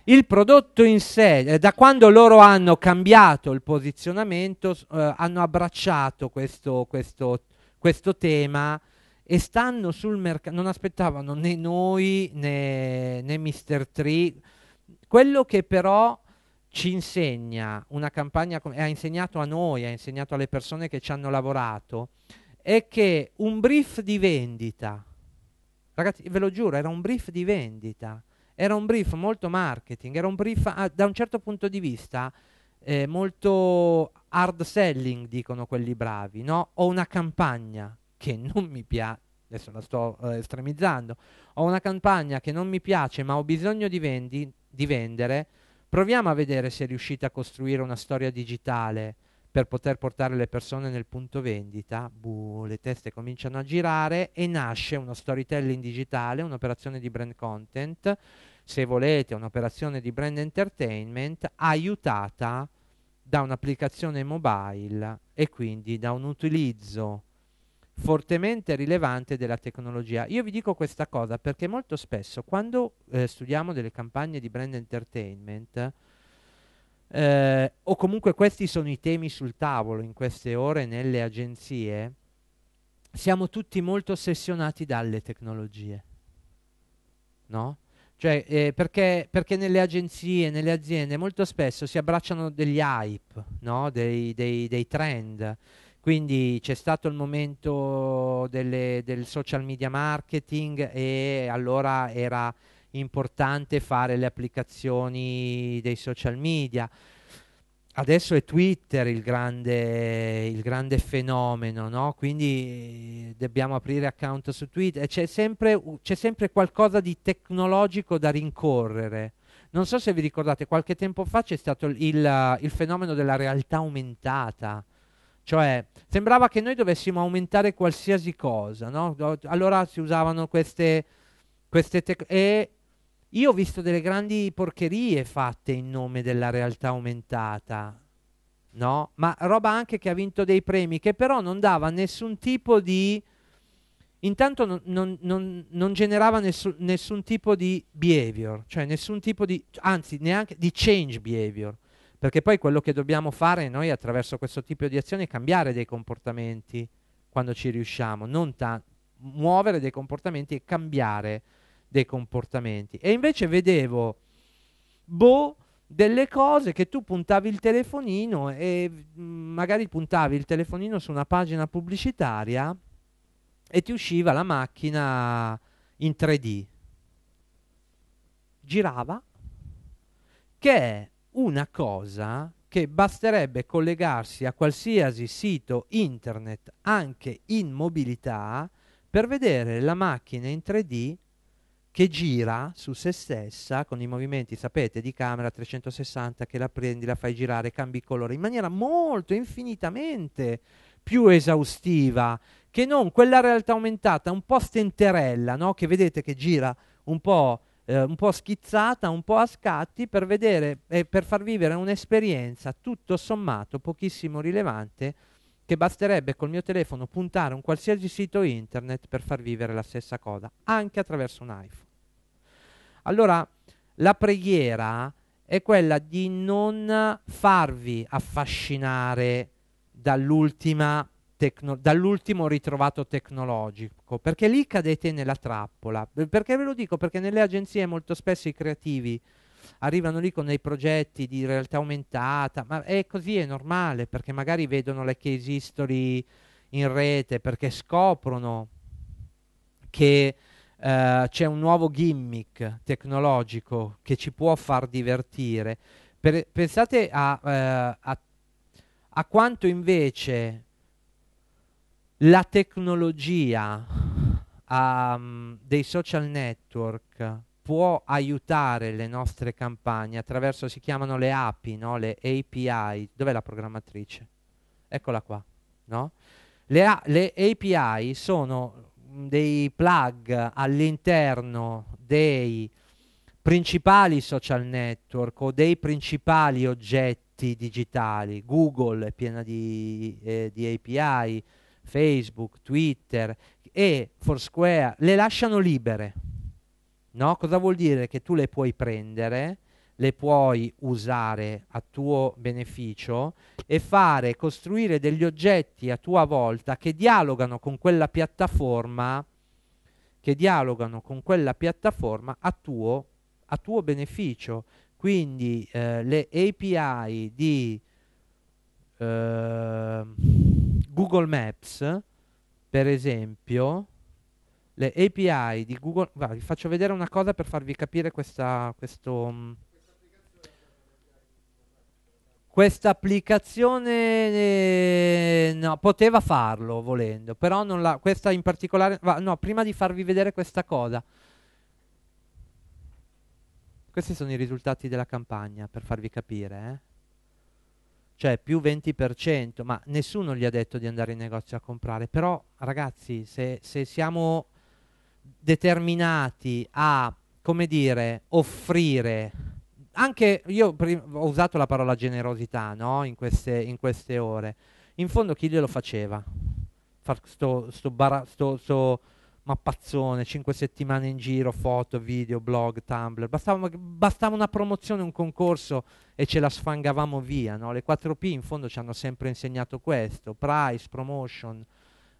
Il prodotto in sé, eh, da quando loro hanno cambiato il posizionamento, eh, hanno abbracciato questo, questo, questo tema e stanno sul mercato, non aspettavano né noi né, né Mr. Tree. Quello che però ci insegna una campagna, ha insegnato a noi, ha insegnato alle persone che ci hanno lavorato, è che un brief di vendita, ragazzi ve lo giuro, era un brief di vendita, era un brief molto marketing, era un brief a, ah, da un certo punto di vista eh, molto hard selling, dicono quelli bravi, no? Ho una campagna che non mi piace, adesso la sto eh, estremizzando, ho una campagna che non mi piace ma ho bisogno di, vendi, di vendere, proviamo a vedere se riuscite a costruire una storia digitale per poter portare le persone nel punto vendita, buh, le teste cominciano a girare e nasce uno storytelling digitale, un'operazione di brand content, se volete un'operazione di brand entertainment aiutata da un'applicazione mobile e quindi da un utilizzo fortemente rilevante della tecnologia. Io vi dico questa cosa perché molto spesso quando eh, studiamo delle campagne di brand entertainment eh, o comunque questi sono i temi sul tavolo in queste ore nelle agenzie, siamo tutti molto ossessionati dalle tecnologie, no? Cioè, eh, perché, perché, nelle agenzie, nelle aziende molto spesso si abbracciano degli hype, no? dei, dei, dei trend, quindi c'è stato il momento delle, del social media marketing e allora era importante fare le applicazioni dei social media. Adesso è Twitter il grande, il grande fenomeno, no? quindi eh, dobbiamo aprire account su Twitter. C'è sempre, c'è sempre qualcosa di tecnologico da rincorrere. Non so se vi ricordate, qualche tempo fa c'è stato il, il, fenomeno della realtà aumentata. Cioè, sembrava che noi dovessimo aumentare qualsiasi cosa, no? Allora si usavano queste, queste tecnologie e io ho visto delle grandi porcherie fatte in nome della realtà aumentata, no? Ma roba anche che ha vinto dei premi, che però non dava nessun tipo di... Intanto non, non, non, non generava nessun, nessun tipo di behavior, cioè nessun tipo di... anzi, neanche di change behavior perché poi quello che dobbiamo fare noi attraverso questo tipo di azione è cambiare dei comportamenti quando ci riusciamo, non muovere dei comportamenti e cambiare dei comportamenti. E invece vedevo, boh, delle cose che tu puntavi il telefonino e mm, magari puntavi il telefonino su una pagina pubblicitaria e ti usciva la macchina in 3D. Girava, che è una cosa che basterebbe collegarsi a qualsiasi sito internet, anche in mobilità, per vedere la macchina in 3D che gira su se stessa con i movimenti, sapete, di camera 360 che la prendi, la fai girare, cambi colore in maniera molto infinitamente più esaustiva che non quella realtà aumentata un po' stenterella, no? che vedete che gira un po', eh, un po', schizzata, un po' a scatti per vedere e eh, per far vivere un'esperienza tutto sommato pochissimo rilevante che basterebbe col mio telefono puntare un qualsiasi sito internet per far vivere la stessa cosa, anche attraverso un iPhone. Allora, la preghiera è quella di non farvi affascinare dall'ultima dall'ultimo ritrovato tecnologico, perché lì cadete nella trappola. Perché ve lo dico? Perché nelle agenzie molto spesso i creativi arrivano lì con dei progetti di realtà aumentata, ma è così, è normale, perché magari vedono le case history in rete, perché scoprono che eh, c'è un nuovo gimmick tecnologico che ci può far divertire. Per, pensate a, eh, a, a quanto invece la tecnologia um, dei social network può aiutare le nostre campagne attraverso, si chiamano le API, no? le API. Dov'è la programmatrice? Eccola qua. No? Le, le, API sono mm, dei plug all'interno dei principali social network o dei principali oggetti digitali. Google è piena di, eh, di API, Facebook, Twitter e Foursquare le lasciano libere No? Cosa vuol dire? Che tu le puoi prendere, le puoi usare a tuo beneficio e fare costruire degli oggetti a tua volta che dialogano con quella piattaforma che dialogano con quella piattaforma a tuo, a tuo beneficio. Quindi eh, le API di eh, Google Maps, per esempio, le API di Google, va, vi faccio vedere una cosa per farvi capire questa, questo, mm, questa applicazione eh, no, poteva farlo volendo, però non la, questa in particolare, va, no, prima di farvi vedere questa cosa, questi sono i risultati della campagna per farvi capire, eh cioè più 20%, ma nessuno gli ha detto di andare in negozio a comprare, però ragazzi se, se siamo determinati a, come dire, offrire anche io ho usato la parola generosità no? in, queste, in, queste, ore. In fondo chi glielo faceva? Far sto, sto, bara- sto, sto mappazzone, 5 settimane in giro, foto, video, blog, Tumblr. Bastava, bastava, una promozione, un concorso e ce la sfangavamo via. No? Le 4P in fondo ci hanno sempre insegnato questo, price, promotion,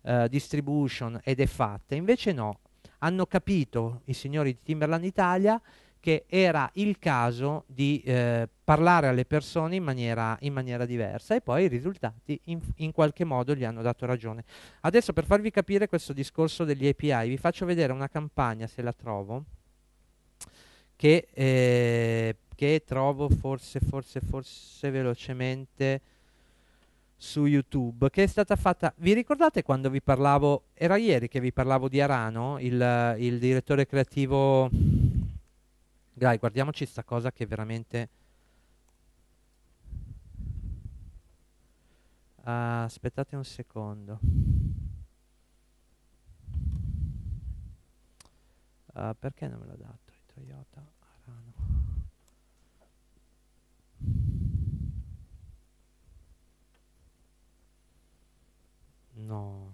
eh, distribution ed è fatta. Invece no, hanno capito i signori di Timberland Italia che era il caso di eh, parlare alle persone in maniera, in maniera, diversa e poi i risultati in, in, qualche modo gli hanno dato ragione. Adesso per farvi capire questo discorso degli API vi faccio vedere una campagna, se la trovo, che, eh, che trovo forse, forse, forse velocemente su YouTube che è stata fatta. Vi ricordate quando vi parlavo? Era ieri che vi parlavo di Arano, il, il direttore creativo. Dai, guardiamoci sta cosa che veramente. Uh, aspettate un secondo. Uh, perché non me l'ha dato il Toyota? No.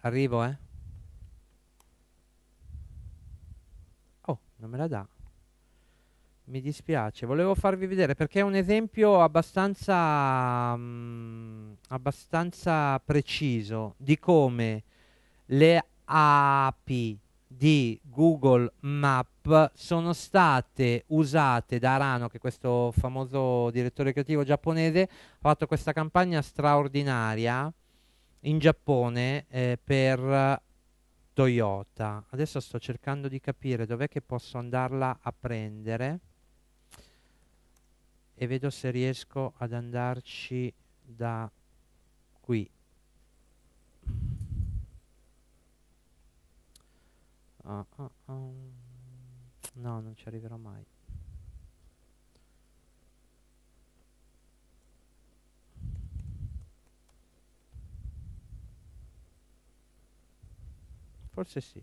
Arrivo, eh. Oh, non me la dà. Mi dispiace, volevo farvi vedere perché è un esempio abbastanza, mh, mm, abbastanza preciso di come le api di Google Map sono state usate da Arano, che è questo famoso direttore creativo giapponese, ha fatto questa campagna straordinaria in Giappone eh, per Toyota. Adesso sto cercando di capire dov'è che posso andarla a prendere e vedo se riesco ad andarci da qui. Uh, uh, um. No, non ci arriverò mai. Forse sì.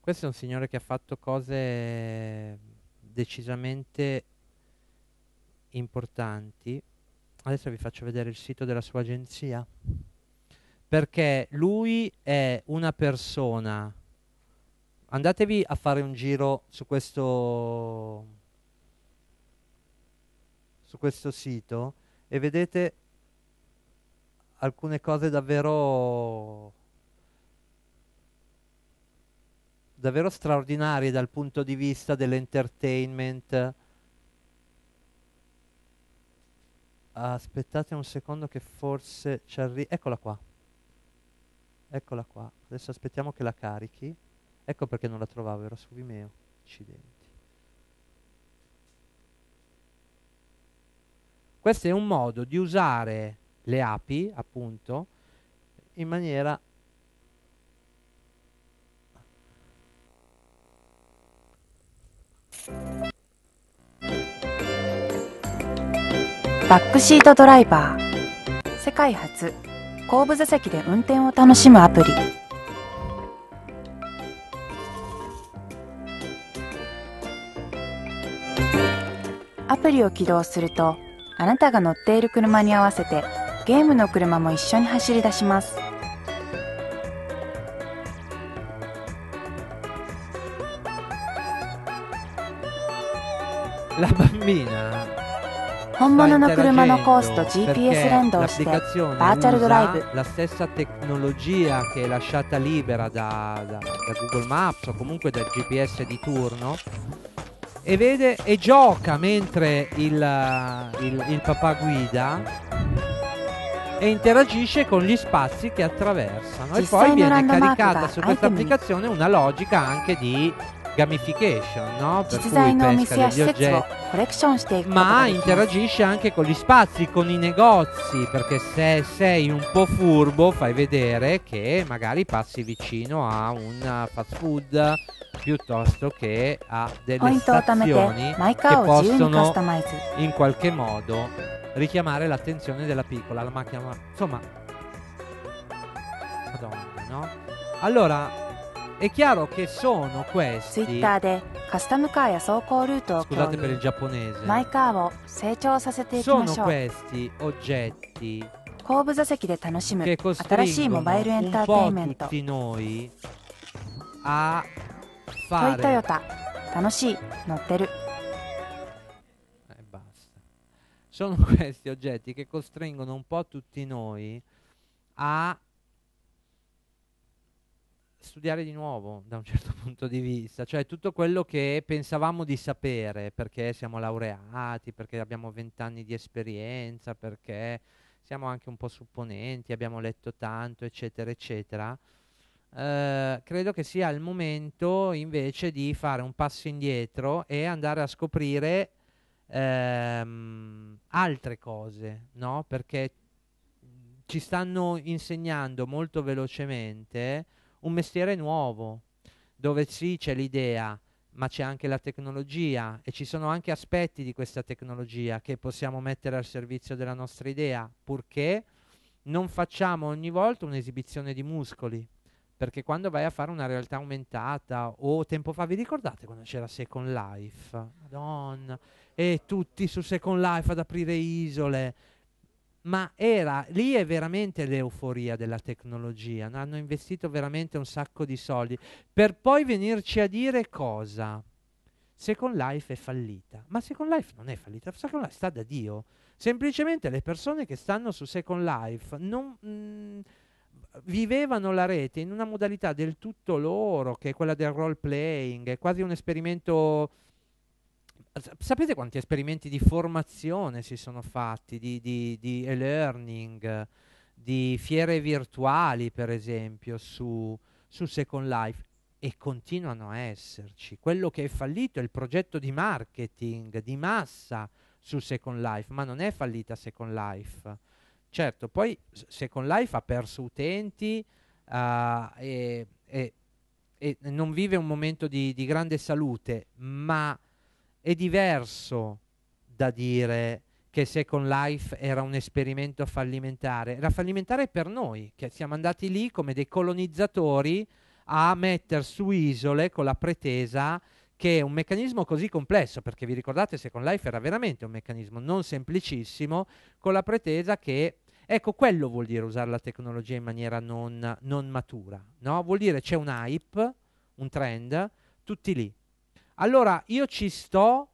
Questo è un signore che ha fatto cose decisamente importanti adesso vi faccio vedere il sito della sua agenzia, perché lui è una persona, andatevi a fare un giro su questo, su questo sito e vedete alcune cose davvero davvero straordinarie dal punto di vista dell'entertainment Aspettate un secondo che forse ci arrivi Eccola qua. Eccola qua. Adesso aspettiamo che la carichi. Ecco perché non la trovavo, era su Vimeo. Accidenti. Questo è un modo di usare le api, appunto, in maniera バックシートドライバー世界初後部座席で運転を楽しむアプリアプリを起動するとあなたが乗っている車に合わせてゲームの車も一緒に走り出しますラバンビーナ本物の車のコースと GPS 連動してバーチャルドライブ la stessa tecnologia che è lasciata libera da, da, da Google Maps o comunque dal GPS di turno e vede e gioca mentre il, il, il papà guida e interagisce con gli spazi che attraversano Ci e poi viene caricata su questa applicazione una logica anche di gamification, ガミフィケーション、no? per cui pesca gli oggetti, ma interagisce anche con gli spazi, con i negozi, perché se sei un po' furbo fai vedere che magari passi vicino a un eh, fast food piuttosto che a delle stazioni che possono in qualche modo richiamare l'attenzione della piccola, la macchina, insomma, madonna, no? Allora, è chiaro che sono questi scusate per il giapponese sono questi oggetti 後部座席で楽しむ che costringono un po' tutti noi a トイトヨ eh, Sono questi oggetti che costringono un po' tutti noi a studiare di nuovo da un certo punto di vista, cioè tutto quello che pensavamo di sapere perché siamo laureati, perché abbiamo vent'anni di esperienza, perché siamo anche un po' supponenti, abbiamo letto tanto, eccetera, eccetera. Eh, credo che sia il momento invece di fare un passo indietro e andare a scoprire ehm, altre cose, no? Perché ci stanno insegnando molto velocemente un mestiere nuovo, dove sì c'è l'idea, ma c'è anche la tecnologia e ci sono anche aspetti di questa tecnologia che possiamo mettere al servizio della nostra idea, purché non facciamo ogni volta un'esibizione di muscoli, perché quando vai a fare una realtà aumentata o tempo fa, vi ricordate quando c'era Second Life? Madonna, e tutti su Second Life ad aprire isole ma era lì è veramente l'euforia della tecnologia, hanno investito veramente un sacco di soldi per poi venirci a dire cosa? Second Life è fallita. Ma Second Life non è fallita, Second Life sta da Dio. Semplicemente le persone che stanno su Second Life non, mh, mm, vivevano la rete in una modalità del tutto loro, che è quella del role playing, è quasi un esperimento sapete quanti esperimenti di formazione si sono fatti, di, di, di e-learning, di fiere virtuali, per esempio, su, su Second Life? E continuano a esserci. Quello che è fallito è il progetto di marketing di massa su Second Life, ma non è fallita Second Life. Certo, poi Second Life ha perso utenti uh, e, e, e, non vive un momento di, di grande salute, ma è diverso da dire che Second Life era un esperimento fallimentare. Era fallimentare per noi, che siamo andati lì come dei colonizzatori a mettere su isole con la pretesa che un meccanismo così complesso, perché vi ricordate Second Life era veramente un meccanismo non semplicissimo, con la pretesa che, ecco, quello vuol dire usare la tecnologia in maniera non, non matura, no? Vuol dire c'è un hype, un trend, tutti lì, allora io ci sto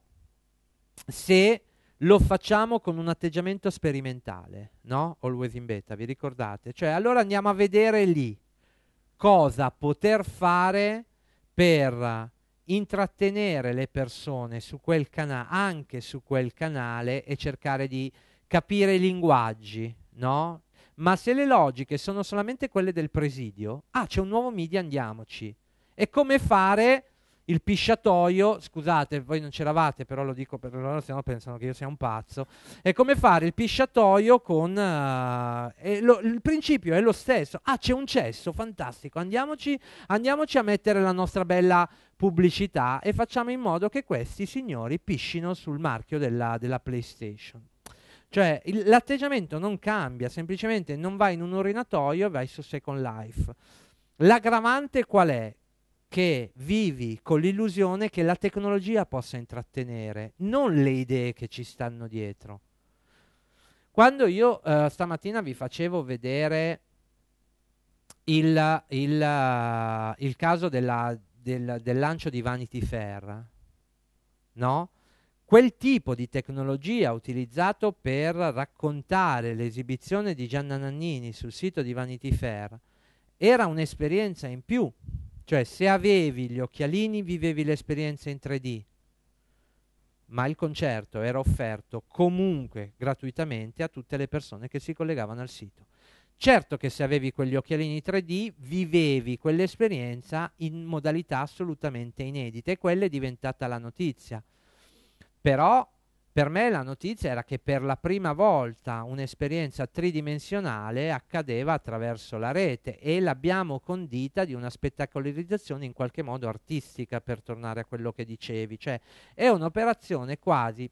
se lo facciamo con un atteggiamento sperimentale, no? Always in beta, vi ricordate? Cioè, allora andiamo a vedere lì cosa poter fare per intrattenere le persone su quel canale, anche su quel canale e cercare di capire i linguaggi, no? Ma se le logiche sono solamente quelle del presidio, ah, c'è un nuovo media, andiamoci. E come fare il pisciatoio, scusate, voi non c'eravate, però lo dico per loro, se no pensano che io sia un pazzo, è come fare il pisciatoio con... Uh, lo, il principio è lo stesso. Ah, c'è un cesso, fantastico, andiamoci, andiamoci a mettere la nostra bella pubblicità e facciamo in modo che questi signori piscino sul marchio della, della PlayStation. Cioè il, l'atteggiamento non cambia, semplicemente non vai in un urinatoio e vai su Second Life. L'aggravante qual è? che vivi con l'illusione che la tecnologia possa intrattenere, non le idee che ci stanno dietro. Quando io eh, stamattina vi facevo vedere il, il, eh, il caso della, del, del, lancio di Vanity Fair, no? quel tipo di tecnologia utilizzato per raccontare l'esibizione di Gianna Nannini sul sito di Vanity Fair era un'esperienza in più cioè, se avevi gli occhialini, vivevi l'esperienza in 3D, ma il concerto era offerto comunque gratuitamente a tutte le persone che si collegavano al sito. Certo che se avevi quegli occhialini 3D vivevi quell'esperienza in modalità assolutamente inedite e quella è diventata la notizia. Però per me la notizia era che per la prima volta un'esperienza tridimensionale accadeva attraverso la rete e l'abbiamo condita di una spettacolarizzazione in qualche modo artistica, per tornare a quello che dicevi, cioè è un'operazione quasi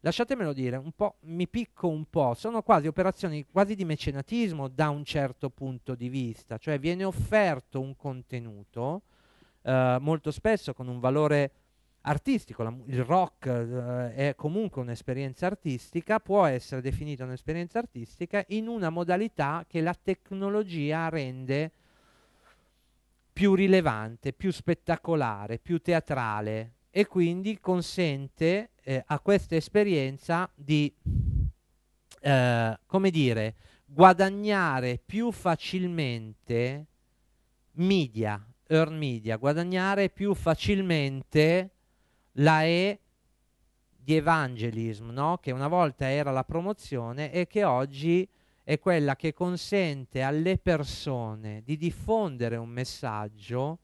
lasciatemelo dire, un po', mi picco un po', sono quasi operazioni quasi di mecenatismo da un certo punto di vista, cioè viene offerto un contenuto eh, molto spesso con un valore artistico, la, il rock eh, è comunque un'esperienza artistica, può essere definita un'esperienza artistica in una modalità che la tecnologia rende più rilevante, più spettacolare, più teatrale e quindi consente eh, a questa esperienza di, eh, come dire, guadagnare più facilmente media, earn media, guadagnare più facilmente la E di evangelism, no? che una volta era la promozione e che oggi è quella che consente alle persone di diffondere un messaggio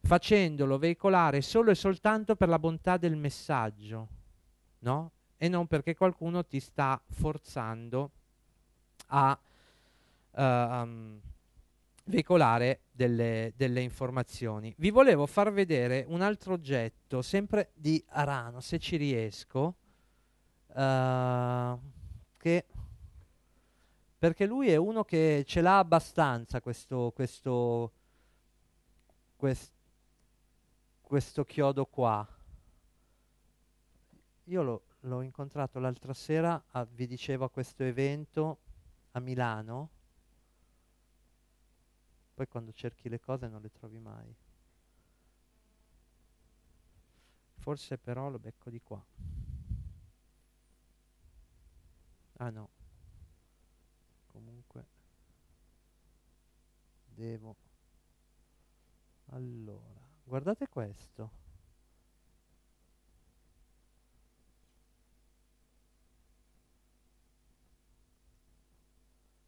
facendolo veicolare solo e soltanto per la bontà del messaggio, no? E non perché qualcuno ti sta forzando a uh, um, veicolare delle, delle, informazioni. Vi volevo far vedere un altro oggetto, sempre di Arano, se ci riesco, uh, che perché lui è uno che ce l'ha abbastanza questo, questo, quest, questo chiodo qua. Io lo, l'ho incontrato l'altra sera, a, vi dicevo a questo evento a Milano, poi quando cerchi le cose non le trovi mai. Forse però lo becco di qua. Ah no. Comunque devo Allora, guardate questo.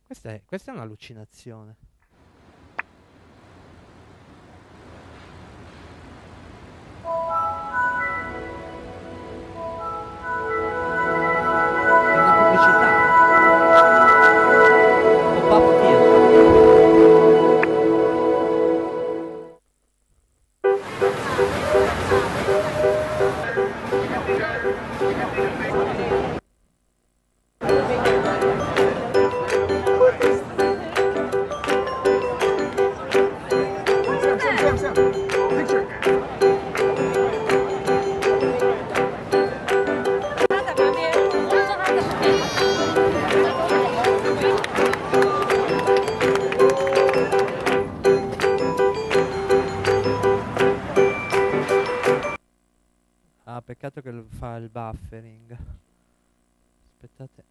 Questa è, questa è un'allucinazione. Bye. buffering aspettate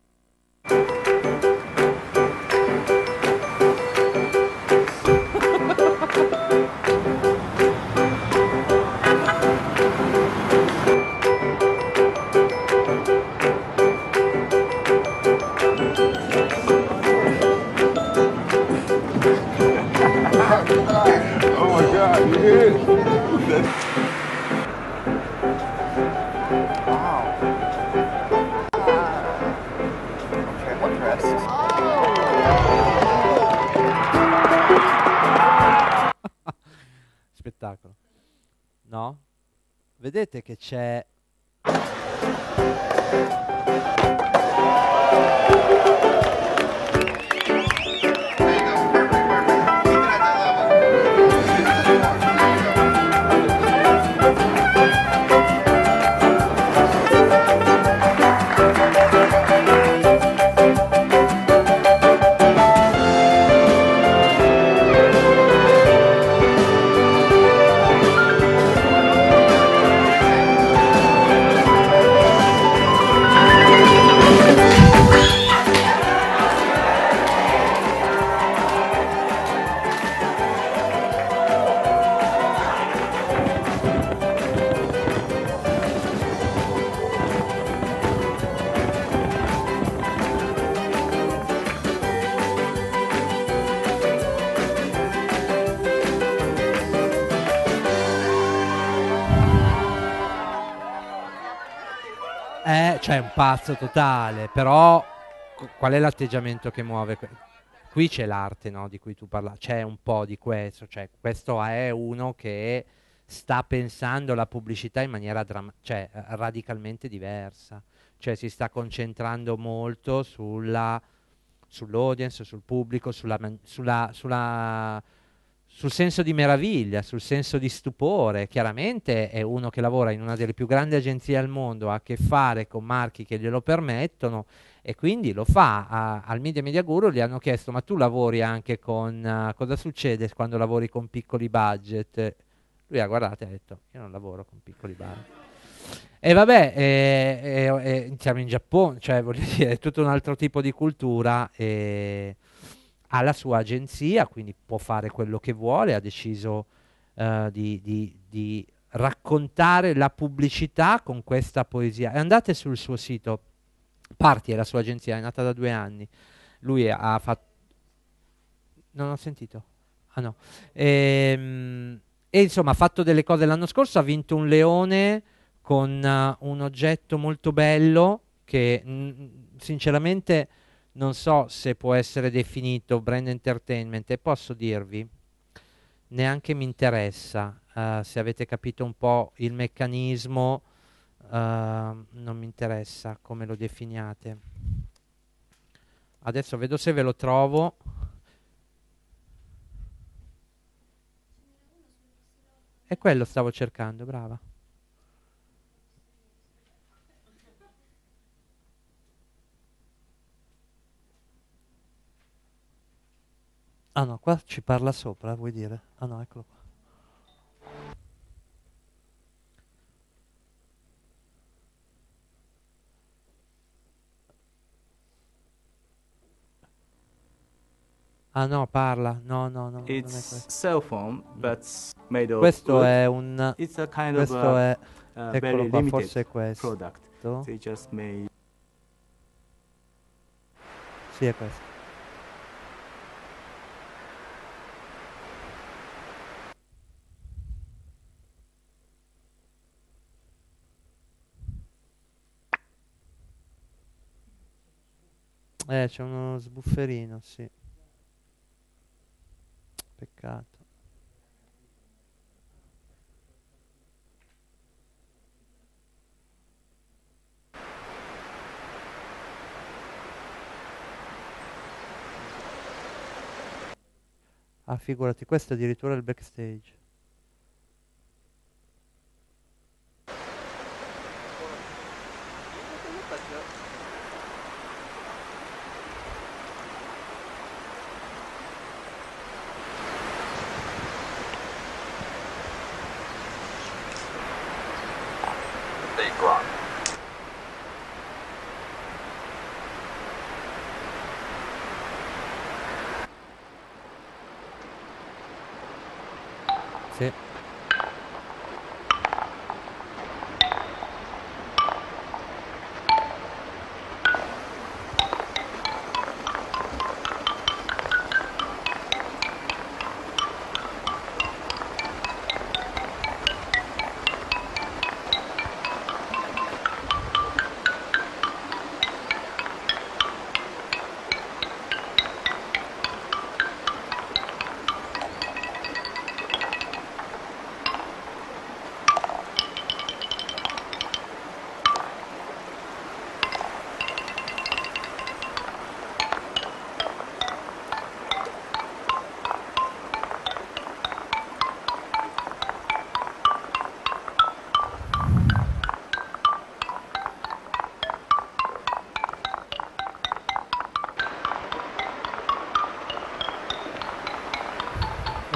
pazzo totale, però qual è l'atteggiamento che muove? Qui c'è l'arte no, di cui tu parla, c'è un po' di questo, cioè questo è uno che sta pensando la pubblicità in maniera cioè, eh, radicalmente diversa, cioè si sta concentrando molto sull'audience, sul pubblico, sulla, sulla, sulla sul senso di meraviglia, sul senso di stupore. Chiaramente è uno che lavora in una delle più grandi agenzie al mondo, ha a che fare con marchi che glielo permettono e quindi lo fa. A, al Media Media Guru gli hanno chiesto ma tu lavori anche con... Uh, cosa succede quando lavori con piccoli budget? Lui ha guardato e ha detto io non lavoro con piccoli budget. E vabbè, eh, eh, eh, siamo in Giappone, cioè voglio dire, è tutto un altro tipo di cultura. Eh, ha la sua agenzia, quindi può fare quello che vuole, ha deciso uh, di, di, di, raccontare la pubblicità con questa poesia. andate sul suo sito, Parti è la sua agenzia, è nata da due anni, lui ha fatto... Non ho sentito. Ah no. Ehm, e insomma ha fatto delle cose l'anno scorso, ha vinto un leone con uh, un oggetto molto bello che mh, sinceramente non so se può essere definito brand entertainment e posso dirvi, neanche mi interessa, uh, se avete capito un po' il meccanismo, uh, non mi interessa come lo definiate. Adesso vedo se ve lo trovo. È quello stavo cercando, brava. Ah no, qua ci parla sopra, vuoi dire? Ah no, eccolo qua. Ah no, parla. No, no, no. It's non è questo. cell phone, but made of Questo wood. è un It's a kind questo of a, è uh, eccolo qua, forse è questo. Product. just made Sì, è questo. Eh, c'è uno sbufferino, sì. Peccato. Ah, figurati, questo è addirittura il backstage.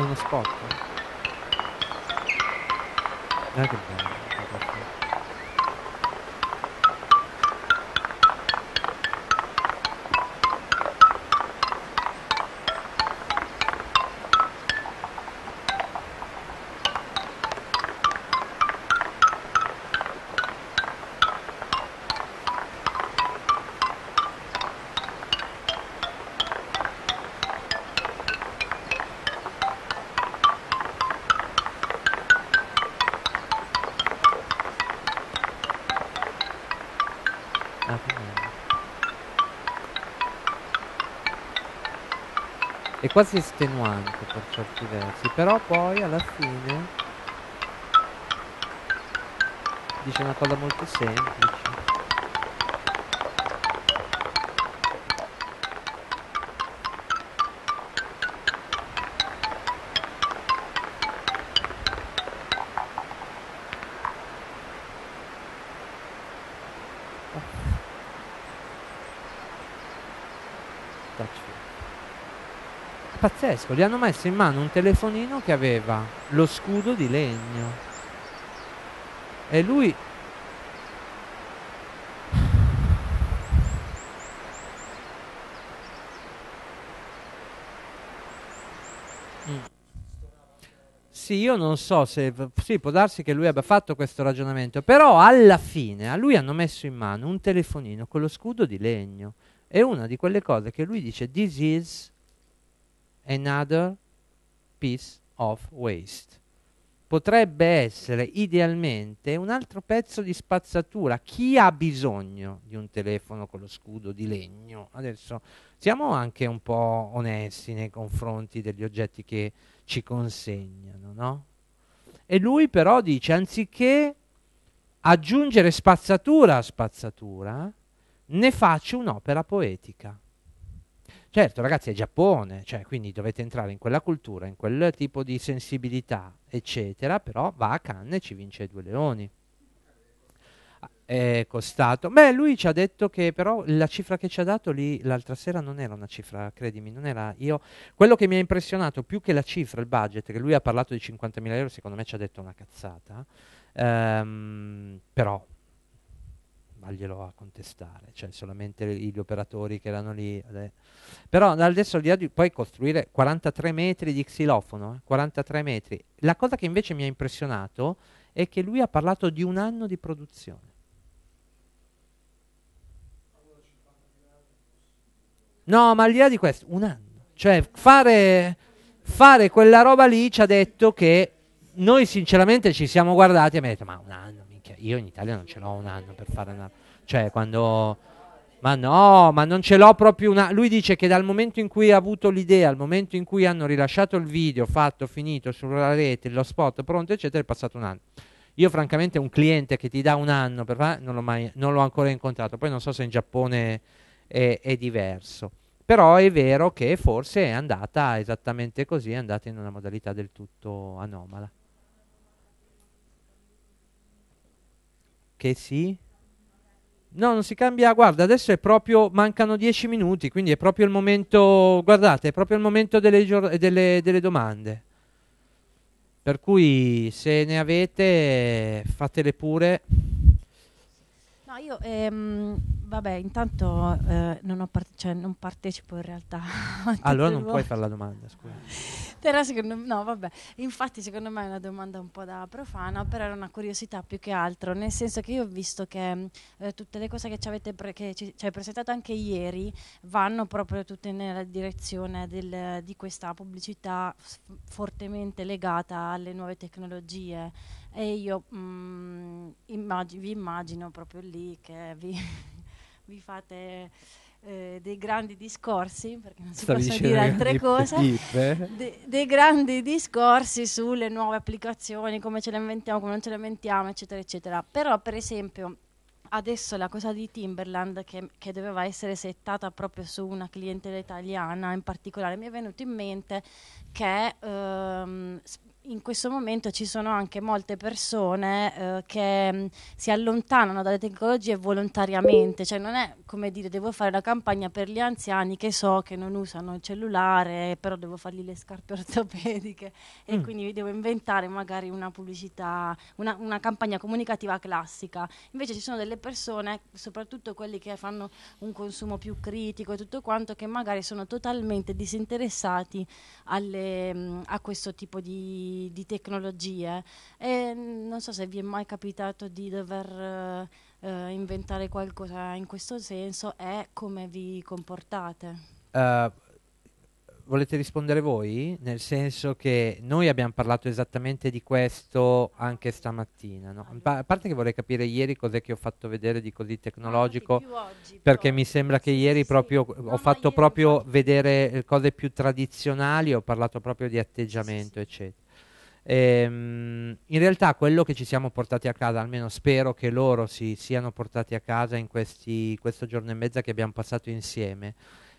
uno spot. Eh che bello. quasi estenuante per certi versi, però poi alla fine dice una cosa molto semplice. pazzesco, gli hanno messo in mano un telefonino che aveva lo scudo di legno. E lui... Sì, io non so se... Sì, può darsi che lui abbia fatto questo ragionamento, però alla fine a lui hanno messo in mano un telefonino con lo scudo di legno. È una di quelle cose che lui dice, this is another piece of waste. Potrebbe essere idealmente un altro pezzo di spazzatura. Chi ha bisogno di un telefono con lo scudo di legno? Adesso siamo anche un po' onesti nei confronti degli oggetti che ci consegnano, no? E lui però dice, anziché aggiungere spazzatura a spazzatura, ne faccio un'opera poetica. Certo, ragazzi, è Giappone, cioè, quindi dovete entrare in quella cultura, in quel tipo di sensibilità, eccetera, però va a Cannes e ci vince due leoni. Ah, è costato. Beh, lui ci ha detto che però la cifra che ci ha dato lì l'altra sera non era una cifra, credimi, non era io. Quello che mi ha impressionato più che la cifra, il budget, che lui ha parlato di 50.000 euro, secondo me ci ha detto una cazzata. Um, però vaglielo a contestare, cioè solamente gli operatori che erano lì. Però adesso al di là di poi costruire 43 metri di xilofono, eh, 43 metri. La cosa che invece mi ha impressionato è che lui ha parlato di un anno di produzione. No, ma al di là di questo, un anno. Cioè fare, fare quella roba lì ci ha detto che noi sinceramente ci siamo guardati e abbiamo detto ma un anno io in Italia non ce l'ho un anno per fare una... Cioè, quando... Ma no, ma non ce l'ho proprio una... Lui dice che dal momento in cui ha avuto l'idea, al momento in cui hanno rilasciato il video, fatto, finito, sulla rete, lo spot, pronto, eccetera, è passato un anno. Io francamente un cliente che ti dà un anno per fare, non l'ho, mai, non l'ho ancora incontrato, poi non so se in Giappone è, è diverso. Però è vero che forse è andata esattamente così, è andata in una modalità del tutto anomala. Che sì? No, non si cambia. Guarda, adesso è proprio. Mancano dieci minuti, quindi è proprio il momento. Guardate, è proprio il momento delle, delle, delle domande. Per cui se ne avete, fatele pure. No, io ehm, vabbè, intanto eh, non, cioè, non, partecipo in realtà. allora non puoi fare la domanda, scusa. Terra secondo me, no vabbè, infatti secondo me è una domanda un po' da profana, però era una curiosità più che altro, nel senso che io ho visto che eh, tutte le cose che ci avete pre- che ci, ci hai presentato anche ieri vanno proprio tutte nella direzione del, di questa pubblicità f- fortemente legata alle nuove tecnologie e io mh, mm, immag- vi immagino proprio lì che vi, vi fate eh, dei grandi discorsi, perché non si Stavi possono dire altre cose, eh? de, dei grandi discorsi sulle nuove applicazioni, come ce le inventiamo, come non ce le inventiamo, eccetera, eccetera. Però, per esempio, adesso la cosa di Timberland, che, che doveva essere settata proprio su una clientela italiana in particolare, mi è venuto in mente che... Ehm, in questo momento ci sono anche molte persone eh, che mh, mm, si allontanano dalle tecnologie volontariamente, cioè non è come dire devo fare la campagna per gli anziani che so che non usano il cellulare, però devo fargli le scarpe ortopediche mm. quindi devo inventare magari una pubblicità, una, una, campagna comunicativa classica. Invece ci sono delle persone, soprattutto quelli che fanno un consumo più critico e tutto quanto, che magari sono totalmente disinteressati alle, mh, mm, a questo tipo di di, tecnologie e mm, non so se vi è mai capitato di dover eh, eh inventare qualcosa in questo senso e come vi comportate. Uh, volete rispondere voi? Nel senso che noi abbiamo parlato esattamente di questo anche stamattina. No? Ah. Pa- a parte che vorrei capire ieri cos'è che ho fatto vedere di così ah, tecnologico, oggi, perché proprio. mi sembra che ieri sì, proprio sì. ho no, fatto proprio vedere cose più tradizionali, ho parlato proprio di atteggiamento, sì, eccetera. Ehm, in realtà quello che ci siamo portati a casa, almeno spero che loro si siano portati a casa in questi, questo giorno e mezzo che abbiamo passato insieme,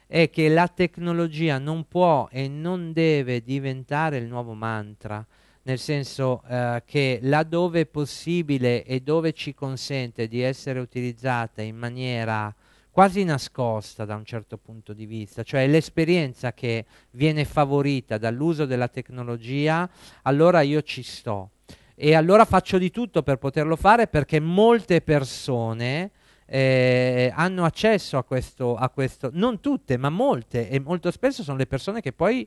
è che la tecnologia non può e non deve diventare il nuovo mantra, nel senso eh, che laddove è possibile e dove ci consente di essere utilizzata in maniera quasi nascosta da un certo punto di vista, cioè l'esperienza che viene favorita dall'uso della tecnologia, allora io ci sto. E allora faccio di tutto per poterlo fare perché molte persone eh, hanno accesso a questo, a questo, non tutte, ma molte, e molto spesso sono le persone che poi...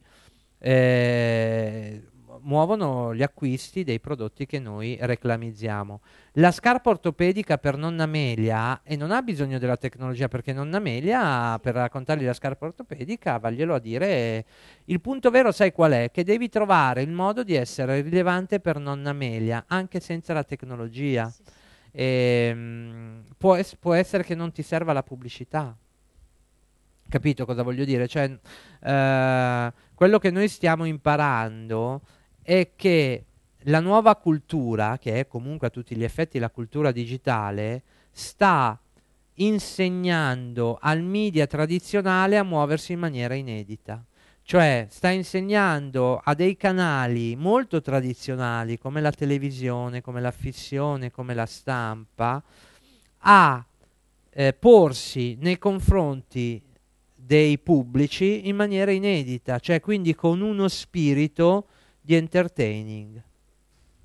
Eh, muovono gli acquisti dei prodotti che noi reclamizziamo. La scarpa ortopedica per nonna Melia, e non ha bisogno della tecnologia perché nonna Melia, per raccontargli la scarpa ortopedica, vaglielo a dire, il punto vero sai qual è? Che devi trovare il modo di essere rilevante per nonna Melia, anche senza la tecnologia. Sì. E, ehm, mh, può, es- può essere che non ti serva la pubblicità, capito cosa voglio dire? Cioè, eh, quello che noi stiamo imparando è che la nuova cultura, che è comunque a tutti gli effetti la cultura digitale, sta insegnando al media tradizionale a muoversi in maniera inedita. Cioè sta insegnando a dei canali molto tradizionali come la televisione, come la fissione, come la stampa, a eh, porsi nei confronti dei pubblici in maniera inedita, cioè quindi con uno spirito di entertaining.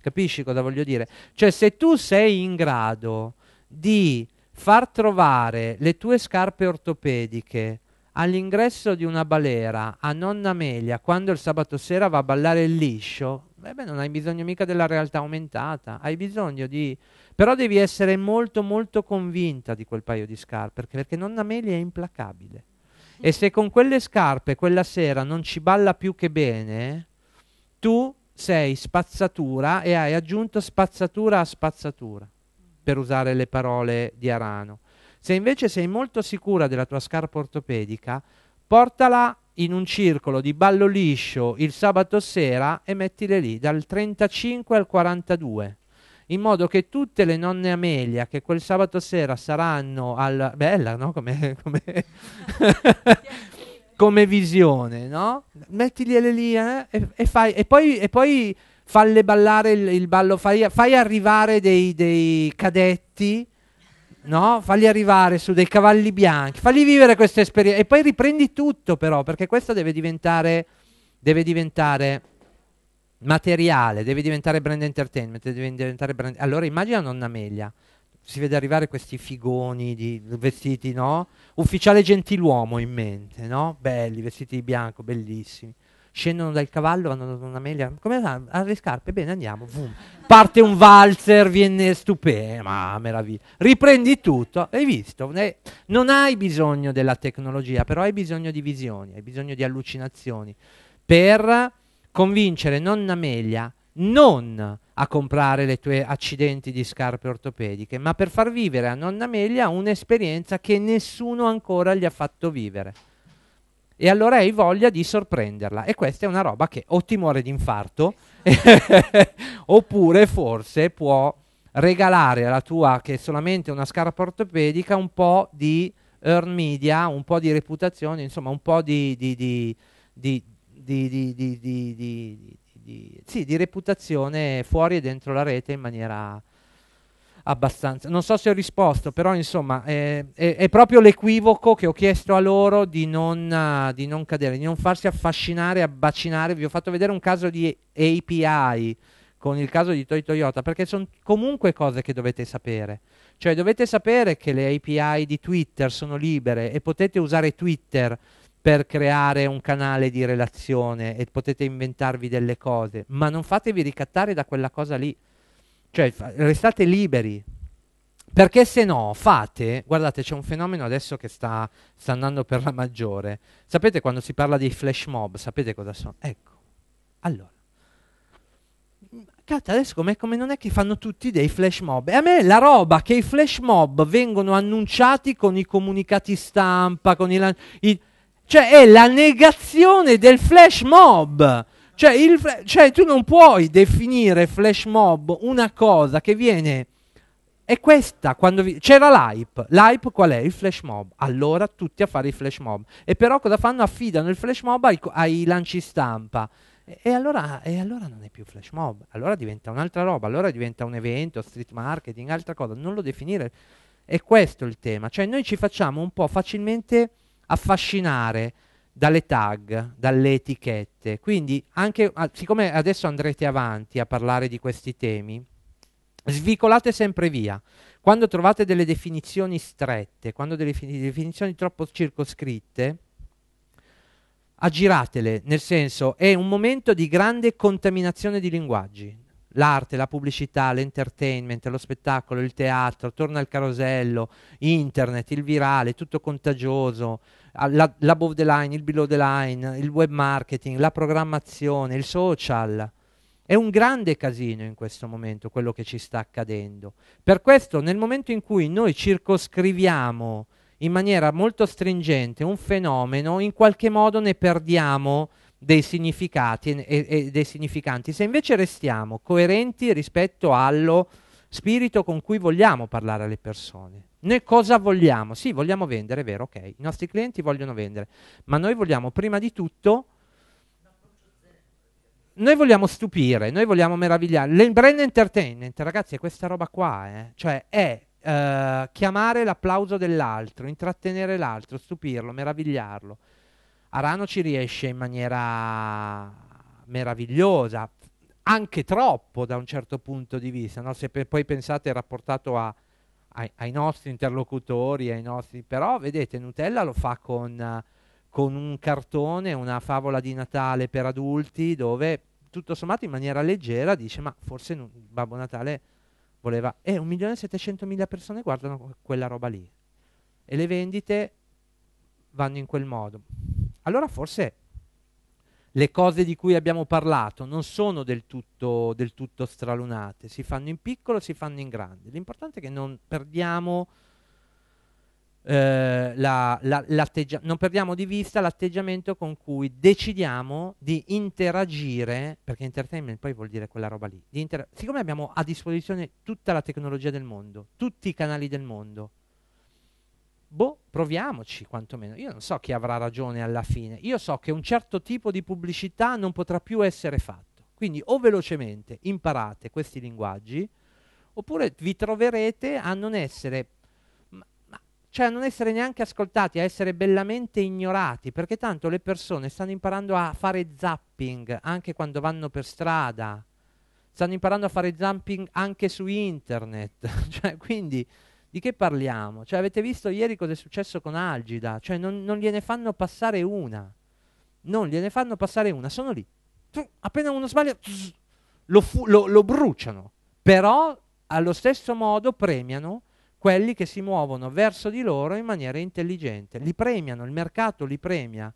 Capisci cosa voglio dire? Cioè, se tu sei in grado di far trovare le tue scarpe ortopediche all'ingresso di una balera a nonna Amelia quando il sabato sera va a ballare il liscio, beh, beh, non hai bisogno mica della realtà aumentata, hai bisogno di... però devi essere molto molto convinta di quel paio di scarpe, perché, perché nonna Amelia è implacabile. E se con quelle scarpe quella sera non ci balla più che bene, tu sei spazzatura e hai aggiunto spazzatura a spazzatura, per usare le parole di Arano. Se invece sei molto sicura della tua scarpa ortopedica, portala in un circolo di ballo liscio il sabato sera e mettile lì dal 35 al 42 in modo che tutte le nonne Amelia che quel sabato sera saranno al... Bella, no? Come... come come visione, no? Mettigliele lì eh? e, e, fai, e, poi, e poi falle ballare il, il ballo, fai, fai arrivare dei, dei, cadetti, no? Falli arrivare su dei cavalli bianchi, falli vivere questa esperienza e poi riprendi tutto però, perché questo deve diventare, deve diventare materiale, deve diventare brand entertainment, deve diventare brand... Allora immagina nonna Meglia si vede arrivare questi figoni di vestiti, no? Ufficiale gentiluomo in mente, no? Belli, vestiti di bianco, bellissimi. Scendono dal cavallo, vanno da una melia. Come va? le scarpe, bene, andiamo. Boom. Parte un valzer, viene stupendo, ma meraviglia. Riprendi tutto, hai visto? Eh, non hai bisogno della tecnologia, però hai bisogno di visioni, hai bisogno di allucinazioni per convincere nonna Amelia non a comprare le tue accidenti di scarpe ortopediche, ma per far vivere a nonna Meglia un'esperienza che nessuno ancora gli ha fatto vivere. E allora hai voglia di sorprenderla. E questa è una roba che o ti muore di infarto, oppure forse può regalare alla tua, che è solamente una scarpa ortopedica, un po' di earn media, un po' di reputazione, insomma un po' di, di, di, di di, sì, di reputazione fuori e dentro la rete in maniera abbastanza. Non so se ho risposto, però insomma è, è, è proprio l'equivoco che ho chiesto a loro di non, uh, di non cadere, di non farsi affascinare, abbacinare. Vi ho fatto vedere un caso di API con il caso di Toy Toyota, perché sono comunque cose che dovete sapere. Cioè dovete sapere che le API di Twitter sono libere e potete usare Twitter per creare un canale di relazione e potete inventarvi delle cose, ma non fatevi ricattare da quella cosa lì, cioè restate liberi, perché se no fate, guardate c'è un fenomeno adesso che sta, sta, andando per la maggiore, sapete quando si parla dei flash mob, sapete cosa sono? Ecco, allora, cazzo adesso come, come non è che fanno tutti dei flash mob, e a me la roba che i flash mob vengono annunciati con i comunicati stampa, con i, i cioè, è la negazione del flash mob. Cioè, il, cioè, tu non puoi definire flash mob una cosa che viene... È questa, quando vi... c'era l'hype. L'hype qual è? Il flash mob. Allora tutti a fare i flash mob. E però cosa fanno? Affidano il flash mob ai, ai lanci stampa. E allora, e allora, non è più flash mob, allora diventa un'altra roba, allora diventa un evento, street marketing, altra cosa, non lo definire. È questo il tema, cioè noi ci facciamo un po' facilmente affascinare dalle tag, dalle etichette. Quindi anche, ah, siccome adesso andrete avanti a parlare di questi temi, svicolate sempre via. Quando trovate delle definizioni strette, quando delle definizioni troppo circoscritte, aggiratele, nel senso è un momento di grande contaminazione di linguaggi. L'arte, la pubblicità, l'entertainment, lo spettacolo, il teatro, torna il carosello, internet, il virale, tutto contagioso, Ah, l'above the line, il below the line, il web marketing, la programmazione, il social. È un grande casino in questo momento quello che ci sta accadendo. Per questo nel momento in cui noi circoscriviamo in maniera molto stringente un fenomeno, in qualche modo ne perdiamo dei significati e, e dei significanti. Se invece restiamo coerenti rispetto allo spirito con cui vogliamo parlare alle persone, noi cosa vogliamo? Sì, vogliamo vendere, è vero, ok, i nostri clienti vogliono vendere, ma noi vogliamo prima di tutto noi vogliamo stupire, noi vogliamo meravigliare. Il brand entertainment, ragazzi, è questa roba qua, eh? cioè è eh, chiamare l'applauso dell'altro, intrattenere l'altro, stupirlo, meravigliarlo. Arano ci riesce in maniera meravigliosa, anche troppo da un certo punto di vista, no? se poi pensate rapportato a ai, ai, nostri interlocutori, ai nostri... però vedete Nutella lo fa con, con un cartone, una favola di Natale per adulti dove tutto sommato in maniera leggera dice ma forse nu- Babbo Natale voleva... E eh, 1.700.000 persone guardano quella roba lì e le vendite vanno in quel modo. Allora forse le cose di cui abbiamo parlato non sono del tutto, del tutto stralunate, si fanno in piccolo, si fanno in grande. L'importante è che non perdiamo, eh, la, la, non perdiamo di vista l'atteggiamento con cui decidiamo di interagire, perché entertainment poi vuol dire quella roba lì, siccome abbiamo a disposizione tutta la tecnologia del mondo, tutti i canali del mondo, boh, proviamoci quantomeno. Io non so chi avrà ragione alla fine. Io so che un certo tipo di pubblicità non potrà più essere fatto. Quindi o velocemente imparate questi linguaggi, oppure vi troverete a non essere ma, ma, cioè a non essere neanche ascoltati, a essere bellamente ignorati, perché tanto le persone stanno imparando a fare zapping anche quando vanno per strada. Stanno imparando a fare zapping anche su internet, cioè quindi di che parliamo? Cioè, avete visto ieri cosa è successo con Algida? Cioè, non, non gliene fanno passare una. Non gliene fanno passare una, sono lì. Appena uno sbaglia, lo, lo, lo bruciano. Però, allo stesso modo, premiano quelli che si muovono verso di loro in maniera intelligente. Li premiano, il mercato li premia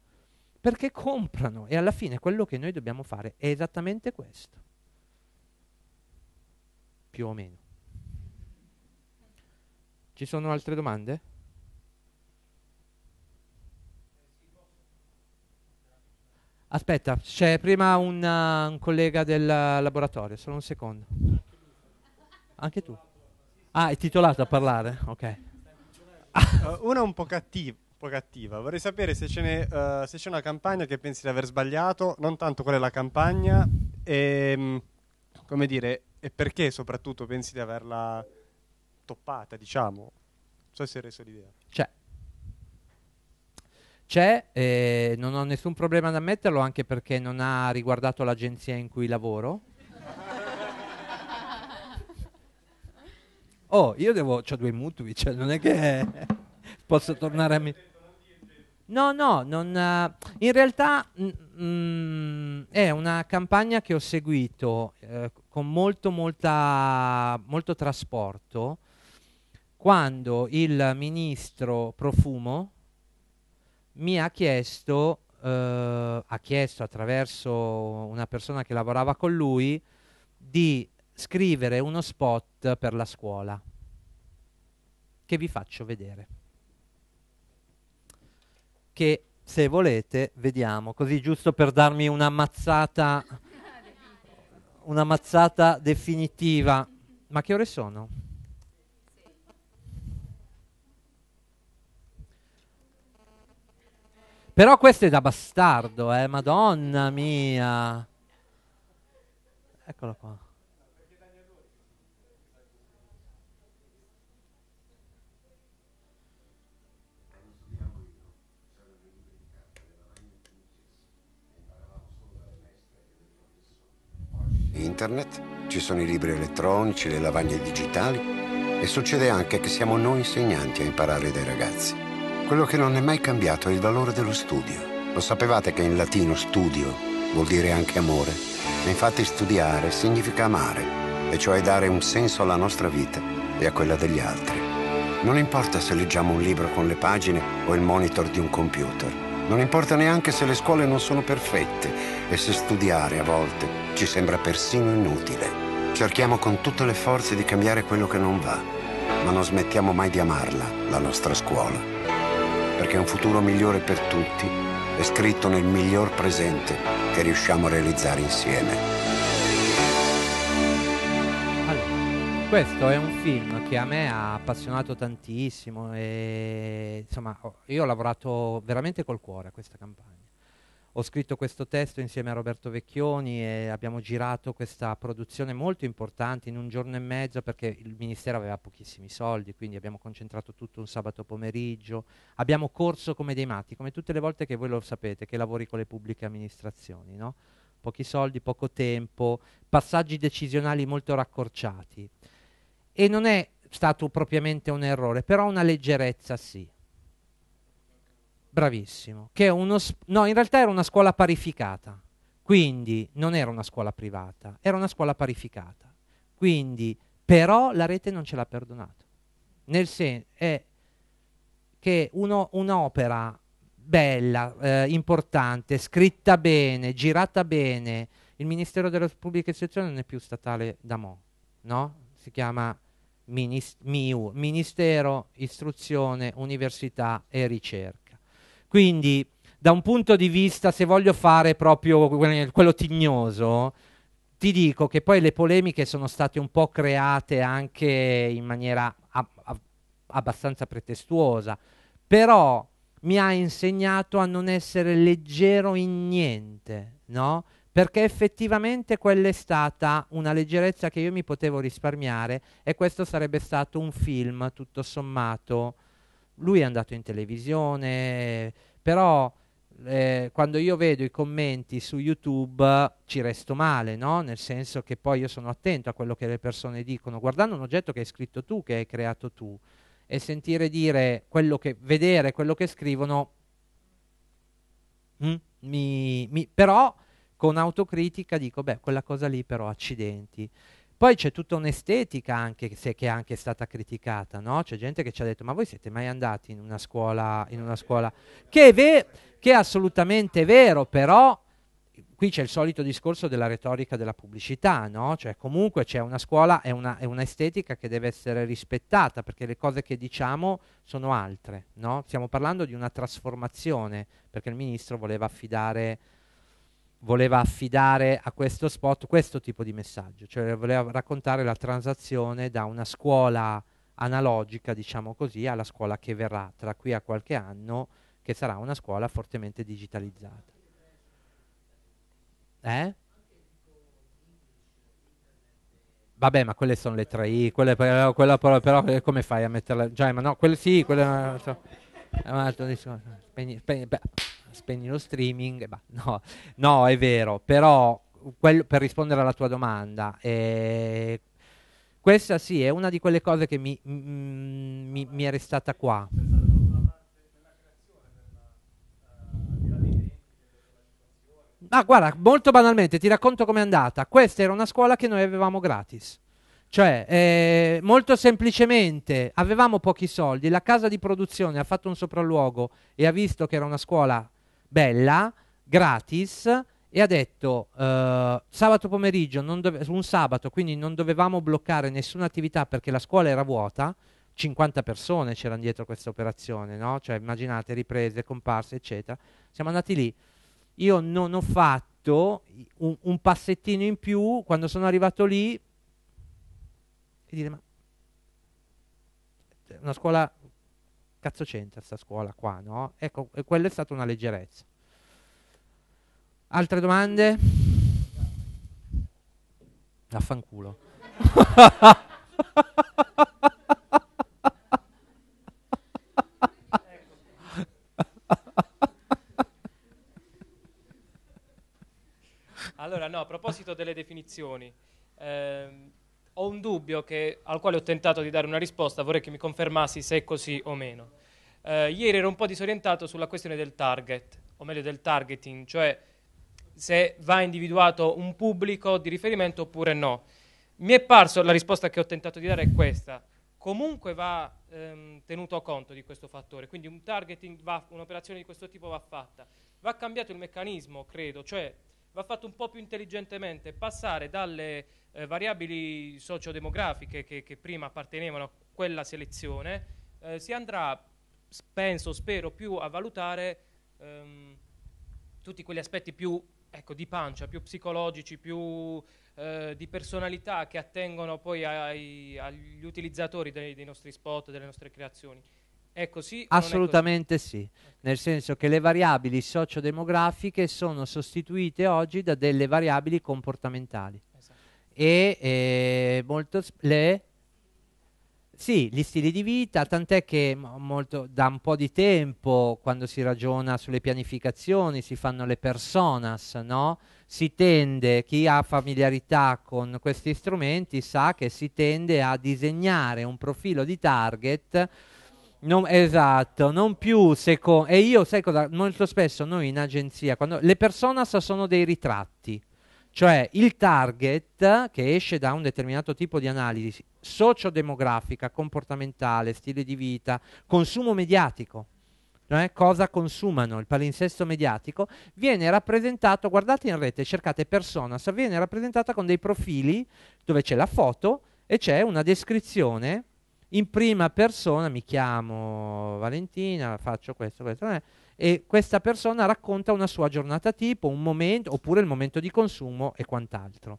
perché comprano e alla fine quello che noi dobbiamo fare è esattamente questo. Più o meno. Ci sono altre domande? Aspetta, c'è prima un, uh, un collega del uh, laboratorio, solo un secondo. Anche tu? Ah, è titolato a parlare, ok. Uh, una un po' cattiva, cattiva. vorrei sapere se, eh, se, c'è una campagna che pensi di aver sbagliato, non tanto qual è la campagna, e, ehm, come dire, e perché soprattutto pensi di averla toppata, diciamo. Non so se hai reso l'idea. C'è. C'è, eh, non ho nessun problema ad ammetterlo, anche perché non ha riguardato l'agenzia in cui lavoro. oh, io devo, ho due mutui, cioè non è che posso eh, tornare a me. No, no, non, uh, in realtà mh, mm, mh, mm, è una campagna che ho seguito eh, con molto, molta, molto trasporto quando il ministro Profumo mi ha chiesto, eh, ha chiesto attraverso una persona che lavorava con lui, di scrivere uno spot per la scuola che vi faccio vedere che se volete vediamo così giusto per darmi una una mazzata definitiva ma che ore sono? Però questo è da bastardo, eh, madonna mia. Eccolo qua. Internet, ci sono i libri elettronici, le lavagne digitali e succede anche che siamo noi insegnanti a imparare dai ragazzi. Quello che non è mai cambiato è il valore dello studio. Lo sapevate che in latino studio vuol dire anche amore? E infatti studiare significa amare, e cioè dare un senso alla nostra vita e a quella degli altri. Non importa se leggiamo un libro con le pagine o il monitor di un computer. Non importa neanche se le scuole non sono perfette e se studiare a volte ci sembra persino inutile. Cerchiamo con tutte le forze di cambiare quello che non va, ma non smettiamo mai di amarla, la nostra scuola perché un futuro migliore per tutti è scritto nel miglior presente che riusciamo a realizzare insieme. questo è un film che a me ha appassionato tantissimo e insomma io ho lavorato veramente col cuore a questa campagna ho scritto questo testo insieme a Roberto Vecchioni e abbiamo girato questa produzione molto importante in un giorno e mezzo perché il Ministero aveva pochissimi soldi, quindi abbiamo concentrato tutto un sabato pomeriggio, abbiamo corso come dei matti, come tutte le volte che voi lo sapete, che lavori con le pubbliche amministrazioni, no? pochi soldi, poco tempo, passaggi decisionali molto raccorciati. E non è stato propriamente un errore, però una leggerezza sì. Bravissimo. Che uno no, in realtà era una scuola parificata, quindi non era una scuola privata, era una scuola parificata. Quindi, però la rete non ce l'ha perdonato. Nel senso è che un'opera bella, eh, importante, scritta bene, girata bene, il Ministero della Pubblica Istruzione non è più statale da mo', no? Si chiama Minis MIU, Ministero Istruzione, Università e Ricerca quindi, da un punto di vista, se voglio fare proprio quello tignoso, ti dico che poi le polemiche sono state un po' create anche in maniera ab ab abbastanza pretestuosa, però mi ha insegnato a non essere leggero in niente, no? Perché effettivamente quella è stata una leggerezza che io mi potevo risparmiare e questo sarebbe stato un film tutto sommato lui è andato in televisione, però eh, quando io vedo i commenti su YouTube ci resto male, no? Nel senso che poi io sono attento a quello che le persone dicono, guardando un oggetto che hai scritto tu, che hai creato tu, e sentire dire quello che, vedere quello che scrivono, mm, mi, mi, però con autocritica dico, beh, quella cosa lì però accidenti. Poi c'è tutta un'estetica anche, se, che è anche stata criticata, no? C'è gente che ci ha detto, ma voi siete mai andati in una scuola, in una scuola? Che, è ve- che è assolutamente vero, però qui c'è il solito discorso della retorica della pubblicità, no? Cioè comunque c'è una scuola, è, una, è un'estetica che deve essere rispettata perché le cose che diciamo sono altre, no? Stiamo parlando di una trasformazione perché il ministro voleva affidare voleva affidare a questo spot questo tipo di messaggio, cioè voleva raccontare la transazione da una scuola analogica, diciamo così, alla scuola che verrà tra qui a qualche anno, che sarà una scuola fortemente digitalizzata. Eh? Vabbè, ma quelle sono le 3I, quelle, però, quella però, però eh, come fai a metterla? Già, ma no, quelle sì, quelle eh, è un altro discorso. Spegni, spegni, beh spegni lo streaming, bah, no, no, è vero, però quello, per rispondere alla tua domanda, eh, questa sì è una di quelle cose che mi, mi, mi è restata qua. Ah, guarda, molto banalmente ti racconto com'è andata. Questa era una scuola che noi avevamo gratis. Cioè, eh, molto semplicemente, avevamo pochi soldi, la casa di produzione ha fatto un sopralluogo e ha visto che era una scuola bella, gratis, e ha detto eh, sabato pomeriggio, un sabato, quindi non dovevamo bloccare nessuna attività perché la scuola era vuota, 50 persone c'erano dietro questa operazione, no? Cioè immaginate riprese, comparse, eccetera. Siamo andati lì. Io non ho fatto un, un passettino in più quando sono arrivato lì e dire ma cioè, una scuola cazzo c'entra sta scuola qua, no? Ecco, quella è stata una leggerezza. Altre domande? Affanculo. allora, no, a proposito delle definizioni, ehm, ho un dubbio che, al quale ho tentato di dare una risposta, vorrei che mi confermassi se è così o meno. Eh, ieri ero un po' disorientato sulla questione del target, o meglio del targeting, cioè se va individuato un pubblico di riferimento oppure no. Mi è parso, la risposta che ho tentato di dare è questa, comunque va ehm, tenuto conto di questo fattore, quindi un targeting va, un'operazione di questo tipo va fatta. Va cambiato il meccanismo, credo, cioè va fatto un po' più intelligentemente, passare dalle eh, variabili sociodemografiche che, che, prima appartenevano a quella selezione, eh, si andrà, penso, spero, più a valutare ehm, tutti quegli aspetti più ecco, di pancia, più psicologici, più eh, di personalità che attengono poi ai, agli utilizzatori dei, dei nostri spot, delle nostre creazioni. Ecco, è così? Assolutamente è così? sì, nel senso che le variabili sociodemografiche sono sostituite oggi da delle variabili comportamentali. Esatto. E eh, molto le sì, gli stili di vita, tant'è che molto, da un po' di tempo, quando si ragiona sulle pianificazioni, si fanno le personas, no? Si tende, chi ha familiarità con questi strumenti sa che si tende a disegnare un profilo di target non, esatto, non più secondo... E io, sai cosa? Molto spesso noi in agenzia, quando le personas sono dei ritratti, cioè il target che esce da un determinato tipo di analisi sociodemografica, comportamentale, stile di vita, consumo mediatico, cioè cosa consumano, il palinsesto mediatico, viene rappresentato, guardate in rete, cercate personas, viene rappresentata con dei profili dove c'è la foto e c'è una descrizione in prima persona mi chiamo Valentina, faccio questo, questo, eh, e questa persona racconta una sua giornata tipo, un momento, oppure il momento di consumo e quant'altro.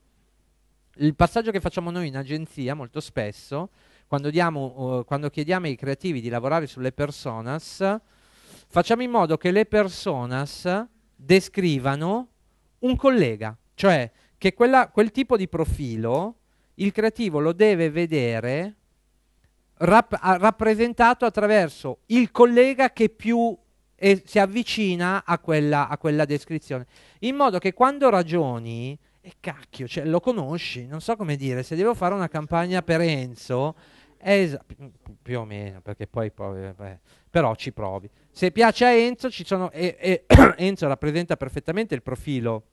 Il passaggio che facciamo noi in agenzia molto spesso, quando, diamo, uh, quando chiediamo ai creativi di lavorare sulle personas, facciamo in modo che le personas descrivano un collega, cioè che quella, quel tipo di profilo il creativo lo deve vedere rap- rappresentato attraverso il collega che più eh, si avvicina a quella, a quella descrizione. In modo che quando ragioni, e eh, cacchio, cioè, lo conosci, non so come dire, se devo fare una campagna per Enzo, es- più o meno, perché poi, poi eh, beh, però ci provi. Se piace a Enzo, ci sono, e, e Enzo rappresenta perfettamente il profilo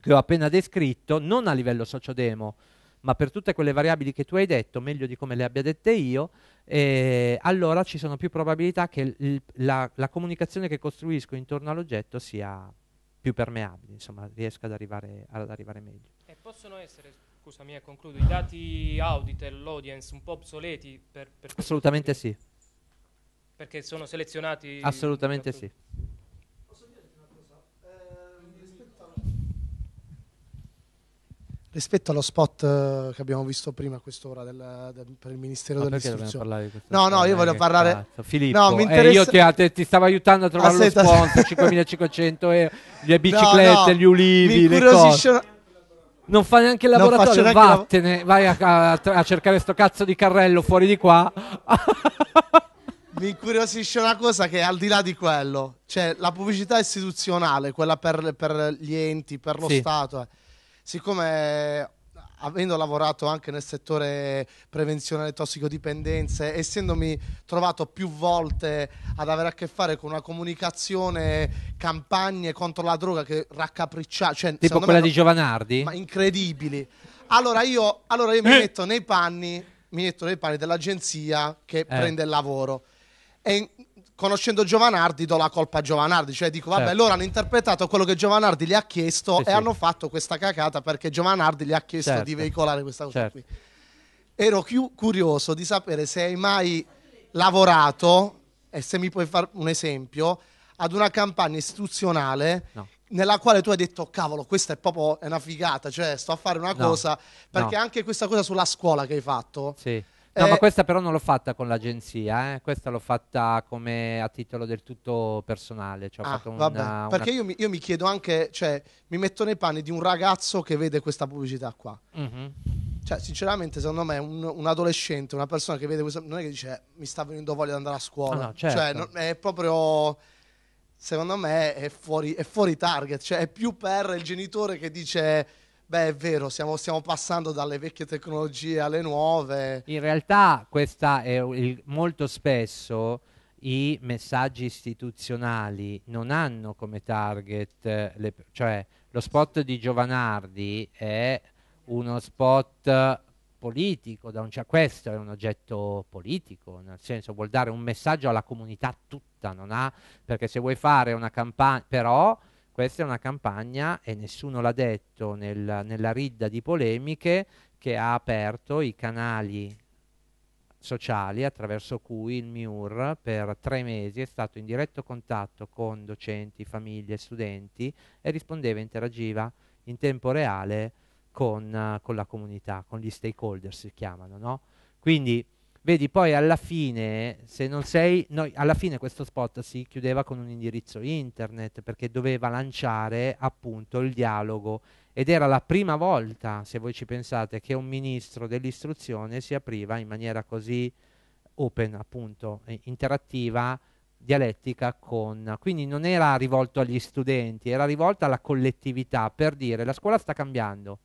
che ho appena descritto, non a livello sociodemo, ma per tutte quelle variabili che tu hai detto, meglio di come le abbia dette io, eh, allora ci sono più probabilità che il, la, la, comunicazione che costruisco intorno all'oggetto sia più permeabile, insomma riesca ad arrivare, ad arrivare meglio. E possono essere, scusa mia, concludo, i dati audit e l'audience un po' obsoleti? Per, per Assolutamente sì. Perché sono selezionati? Assolutamente sì. Rispetto allo spot eh, che abbiamo visto prima a quest'ora del, del, per il Ministero no, dell'Istruzione. No, no, io voglio eh, parlare. Cazzo. Filippo, no, mi eh, interessa... eh, io ti, ti, stavo aiutando a trovare Aspetta. lo sponsor: 5500 euro, le biciclette, no, gli ulivi, mi le cose. Non fa neanche il laboratorio, neanche vattene, la... vai a, a, a cercare sto cazzo di carrello fuori di qua. mi incuriosisce una cosa che al di là di quello, cioè la pubblicità istituzionale, quella per, per gli enti, per lo sì. Stato. Eh siccome avendo lavorato anche nel settore prevenzione delle tossicodipendenze, essendomi trovato più volte ad avere a che fare con una comunicazione, campagne contro la droga che raccapricciava, cioè, tipo quella me, di Giovanardi, ma incredibili. Allora io, allora io mi, eh. metto panni, mi metto nei panni, dell'agenzia che eh. prende il lavoro. E conoscendo Giovanardi do la colpa a Giovanardi, cioè dico vabbè certo. loro hanno interpretato quello che Giovanardi gli ha chiesto sì, e sì. hanno fatto questa cacata perché Giovanardi gli ha chiesto certo. di veicolare questa cosa certo. qui. Ero più curioso di sapere se hai mai lavorato, e se mi puoi fare un esempio, ad una campagna istituzionale no nella quale tu hai detto cavolo questa è proprio una figata cioè sto a fare una no, cosa perché no. anche questa cosa sulla scuola che hai fatto sì. No, eh, ma questa però non l'ho fatta con l'agenzia, eh? questa l'ho fatta come a titolo del tutto personale. Cioè ah, una, una... Perché io mi, io mi, chiedo anche, cioè, mi metto nei panni di un ragazzo che vede questa pubblicità qua. Mm-hmm. Cioè, sinceramente, secondo me, un, un, adolescente, una persona che vede questa, non è che dice eh, mi sta venendo voglia di andare a scuola. Ah, no, certo. Cioè, non, è proprio secondo me è fuori, è fuori target, cioè è più per il genitore che dice Beh, è vero, stiamo, stiamo, passando dalle vecchie tecnologie alle nuove. In realtà, questa è il, molto spesso i messaggi istituzionali non hanno come target, eh, le, cioè lo spot di Giovanardi è uno spot politico, un, cioè questo è un oggetto politico, nel senso vuol dare un messaggio alla comunità tutta, non ha, perché se vuoi fare una campagna, però questa è una campagna, e nessuno l'ha detto nel, nella ridda di polemiche, che ha aperto i canali sociali attraverso cui il MIUR per tre mesi è stato in diretto contatto con docenti, famiglie, studenti e rispondeva e interagiva in tempo reale con, con, la comunità, con gli stakeholder si chiamano. No? Quindi Vedi, poi alla fine, se non sei... No, alla fine questo spot si chiudeva con un indirizzo internet perché doveva lanciare appunto il dialogo ed era la prima volta, se voi ci pensate, che un ministro dell'istruzione si apriva in maniera così open, appunto, eh, interattiva, dialettica con... Quindi non era rivolto agli studenti, era rivolto alla collettività per dire la scuola sta cambiando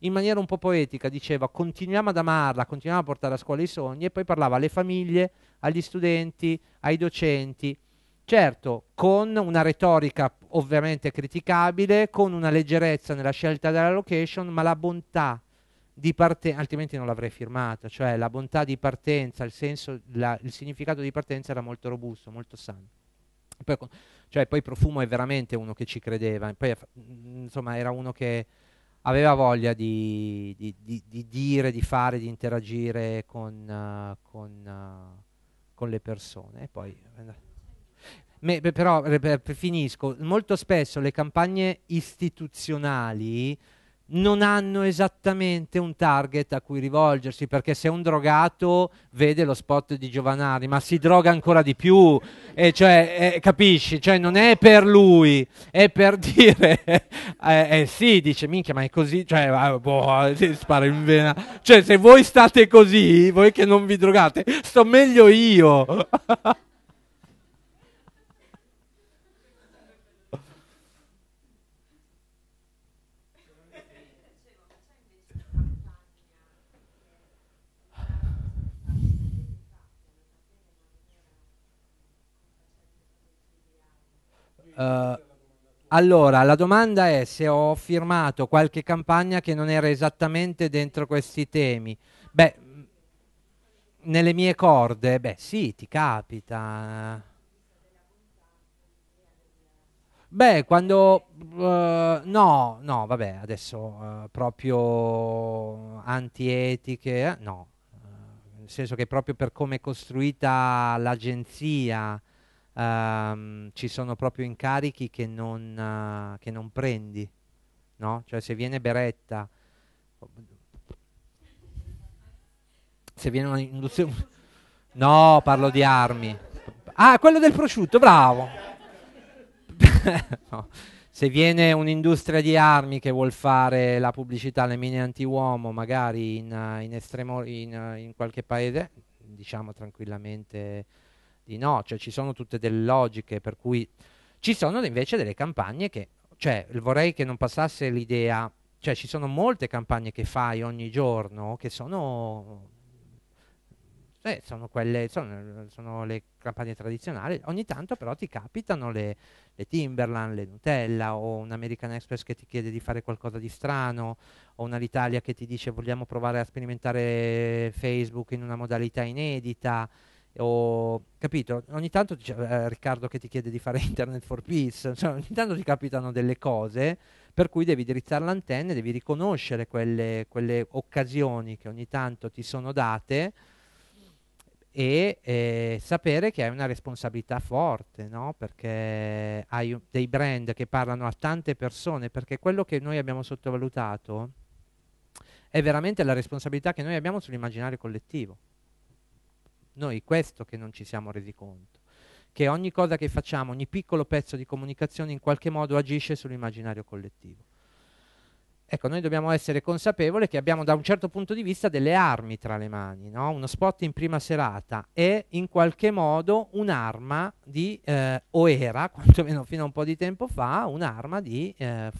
in maniera un po' poetica diceva continuiamo ad amarla, continuiamo a portare a scuola i sogni e poi parlava alle famiglie, agli studenti, ai docenti. Certo, con una retorica ovviamente criticabile, con una leggerezza nella scelta della location, ma la bontà di partenza, altrimenti non l'avrei firmato, cioè la bontà di partenza, il, senso, la, il significato di partenza era molto robusto, molto sano. Poi, cioè, poi Profumo è veramente uno che ci credeva, poi, insomma era uno che aveva voglia di, di, di, di, dire, di fare, di interagire con, uh, con, uh, con le persone. E poi, me, però, per, per, finisco, molto spesso le campagne istituzionali non hanno esattamente un target a cui rivolgersi, perché se un drogato vede lo spot di Giovanari, ma si droga ancora di più, e cioè, eh, capisci? Cioè, non è per lui, è per dire, eh, eh, sì, dice, minchia, ma è così, cioè, ah, boh, si eh, spara in vena. Cioè, se voi state così, voi che non vi drogate, sto meglio io. Eh, allora, la domanda è se ho firmato qualche campagna che non era esattamente dentro questi temi. Beh, mm, nelle mie corde, beh sì, ti capita. Beh, quando... Uh, no, no, vabbè, adesso uh, proprio antietiche, eh? no, nel senso che proprio per come è costruita l'agenzia um, ci sono proprio incarichi che non, uh, che non prendi, no? Cioè se viene Beretta, se viene una induzione... No, parlo di armi. Ah, quello del prosciutto, bravo. no. Se viene un'industria di armi che vuol fare la pubblicità alle mine anti-uomo, magari in, eh, in, estremo, in, eh, in qualche paese, diciamo tranquillamente di no, cioè ci sono tutte delle logiche per cui ci sono invece delle campagne che, cioè vorrei che non passasse l'idea, cioè ci sono molte campagne che fai ogni giorno che sono, eh, sono quelle, sono, sono, le campagne tradizionali, ogni tanto però ti capitano le, le Timberland, le Nutella o un American Express che ti chiede di fare qualcosa di strano o una l'Italia che ti dice vogliamo provare a sperimentare Facebook in una modalità inedita o capito? Ogni tanto dice, eh, Riccardo che ti chiede di fare Internet for Peace, cioè, ogni tanto ti capitano delle cose per cui devi drizzare l'antenna, devi riconoscere quelle, quelle, occasioni che ogni tanto ti sono date e eh, sapere che hai una responsabilità forte, no? Perché hai dei brand che parlano a tante persone, perché quello che noi abbiamo sottovalutato è veramente la responsabilità che noi abbiamo sull'immaginario collettivo noi questo che non ci siamo resi conto, che ogni cosa che facciamo, ogni piccolo pezzo di comunicazione in qualche modo agisce sull'immaginario collettivo. Ecco, noi dobbiamo essere consapevoli che abbiamo da un certo punto di vista delle armi tra le mani, no? uno spot in prima serata è in qualche modo un'arma di, eh, o era, quantomeno fino a un po' di tempo fa, un'arma di eh,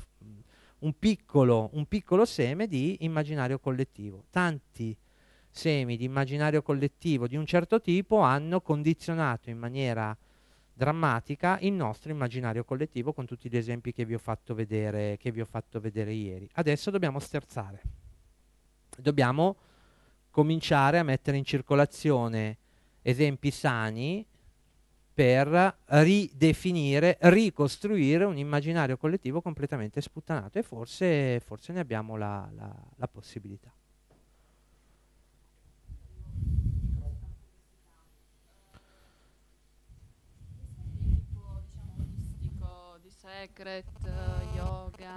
un, piccolo, un piccolo seme di immaginario collettivo. Tanti semi di immaginario collettivo di un certo tipo hanno condizionato in maniera drammatica il nostro immaginario collettivo con tutti gli esempi che vi ho fatto vedere, ho fatto vedere ieri. Adesso dobbiamo sterzare. Dobbiamo cominciare a mettere in circolazione esempi sani per ridefinire, ricostruire un immaginario collettivo completamente sputtanato e forse, forse ne abbiamo la, la, la possibilità. secret, yoga,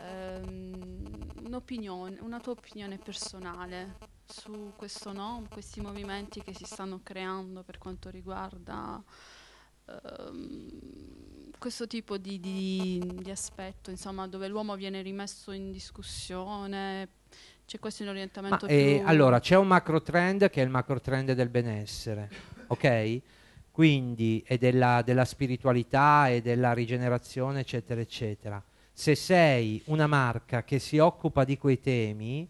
ehm, un'opinione, una tua opinione personale su questo no, questi movimenti che si stanno creando per quanto riguarda ehm, questo tipo di, di, di aspetto, insomma, dove l'uomo viene rimesso in discussione c'è questo in orientamento Ma, eh, più... eh, allora, c'è un macro trend che è il macro trend del benessere, ok? quindi e della, della spiritualità e della rigenerazione, eccetera, eccetera. Se sei una marca che si occupa di quei temi,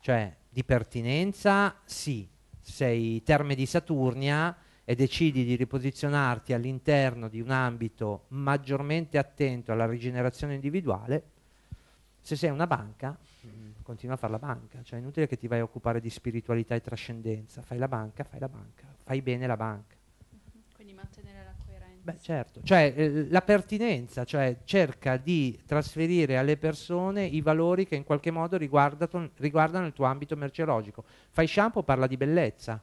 cioè di pertinenza, sì, sei terme di Saturnia e decidi di riposizionarti all'interno di un ambito maggiormente attento alla rigenerazione individuale, se sei una banca, mm-hmm. continua a fare la banca, cioè è inutile che ti vai a occupare di spiritualità e trascendenza, fai la banca, fai la banca, fai bene la banca mantenere la coerenza. Beh, certo, cioè eh, la pertinenza, cioè cerca di trasferire alle persone i valori che in qualche modo riguardano, il tuo ambito merceologico. Fai shampoo, parla di bellezza.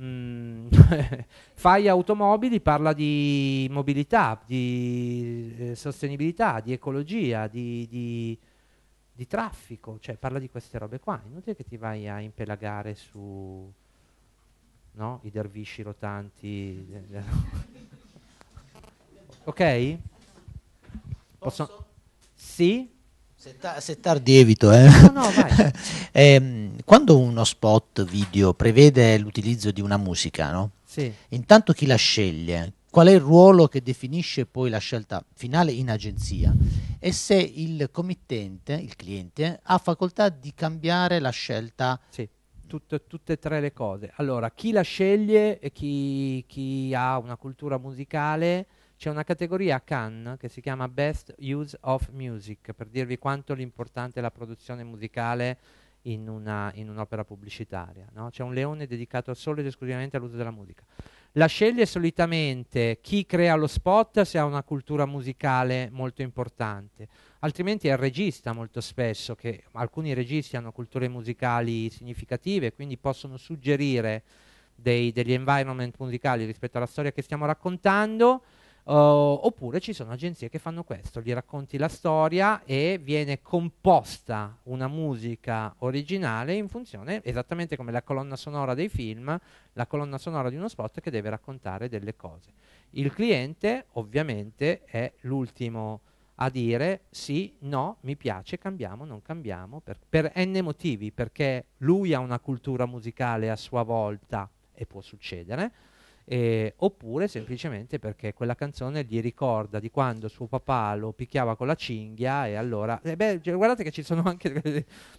Mm, fai automobili, parla di mobilità, di eh, sostenibilità, di ecologia, di, di, di, traffico, cioè parla di queste robe qua. Inutile che ti vai a impelagare su no? I dervisci rotanti. ok? Posso? Sì? Se, ta- se, tardi evito, eh. No, no, vai. eh, quando uno spot video prevede l'utilizzo di una musica, no? Sì. Intanto chi la sceglie? Qual è il ruolo che definisce poi la scelta finale in agenzia? E se il committente, il cliente, ha facoltà di cambiare la scelta sì tut, tutte e tre le cose. Allora, chi la sceglie e chi, chi ha una cultura musicale, c'è una categoria a Cannes che si chiama Best Use of Music, per dirvi quanto l'importante è la produzione musicale in, una, in un'opera pubblicitaria. No? C'è un leone dedicato solo ed esclusivamente all'uso della musica. La sceglie solitamente chi crea lo spot se ha una cultura musicale molto importante altrimenti è il regista molto spesso, che alcuni registi hanno culture musicali significative, quindi possono suggerire dei, degli environment musicali rispetto alla storia che stiamo raccontando, uh, oppure ci sono agenzie che fanno questo, gli racconti la storia e viene composta una musica originale in funzione, esattamente come la colonna sonora dei film, la colonna sonora di uno spot che deve raccontare delle cose. Il cliente ovviamente è l'ultimo a dire sì, no, mi piace, cambiamo, non cambiamo, per, per n motivi, perché lui ha una cultura musicale a sua volta e può succedere, eh, oppure semplicemente perché quella canzone gli ricorda di quando suo papà lo picchiava con la cinghia e allora eh beh, cioè, guardate che ci sono anche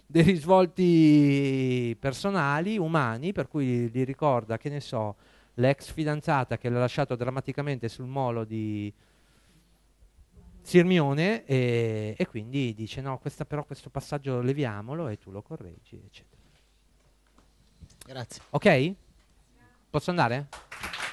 dei, risvolti personali, umani, per cui gli ricorda che ne so, l'ex fidanzata che l'ha lasciato drammaticamente sul molo di Sirmione e, e quindi dice no, questa, però questo passaggio leviamolo e tu lo correggi, eccetera. Grazie. Ok? Posso andare?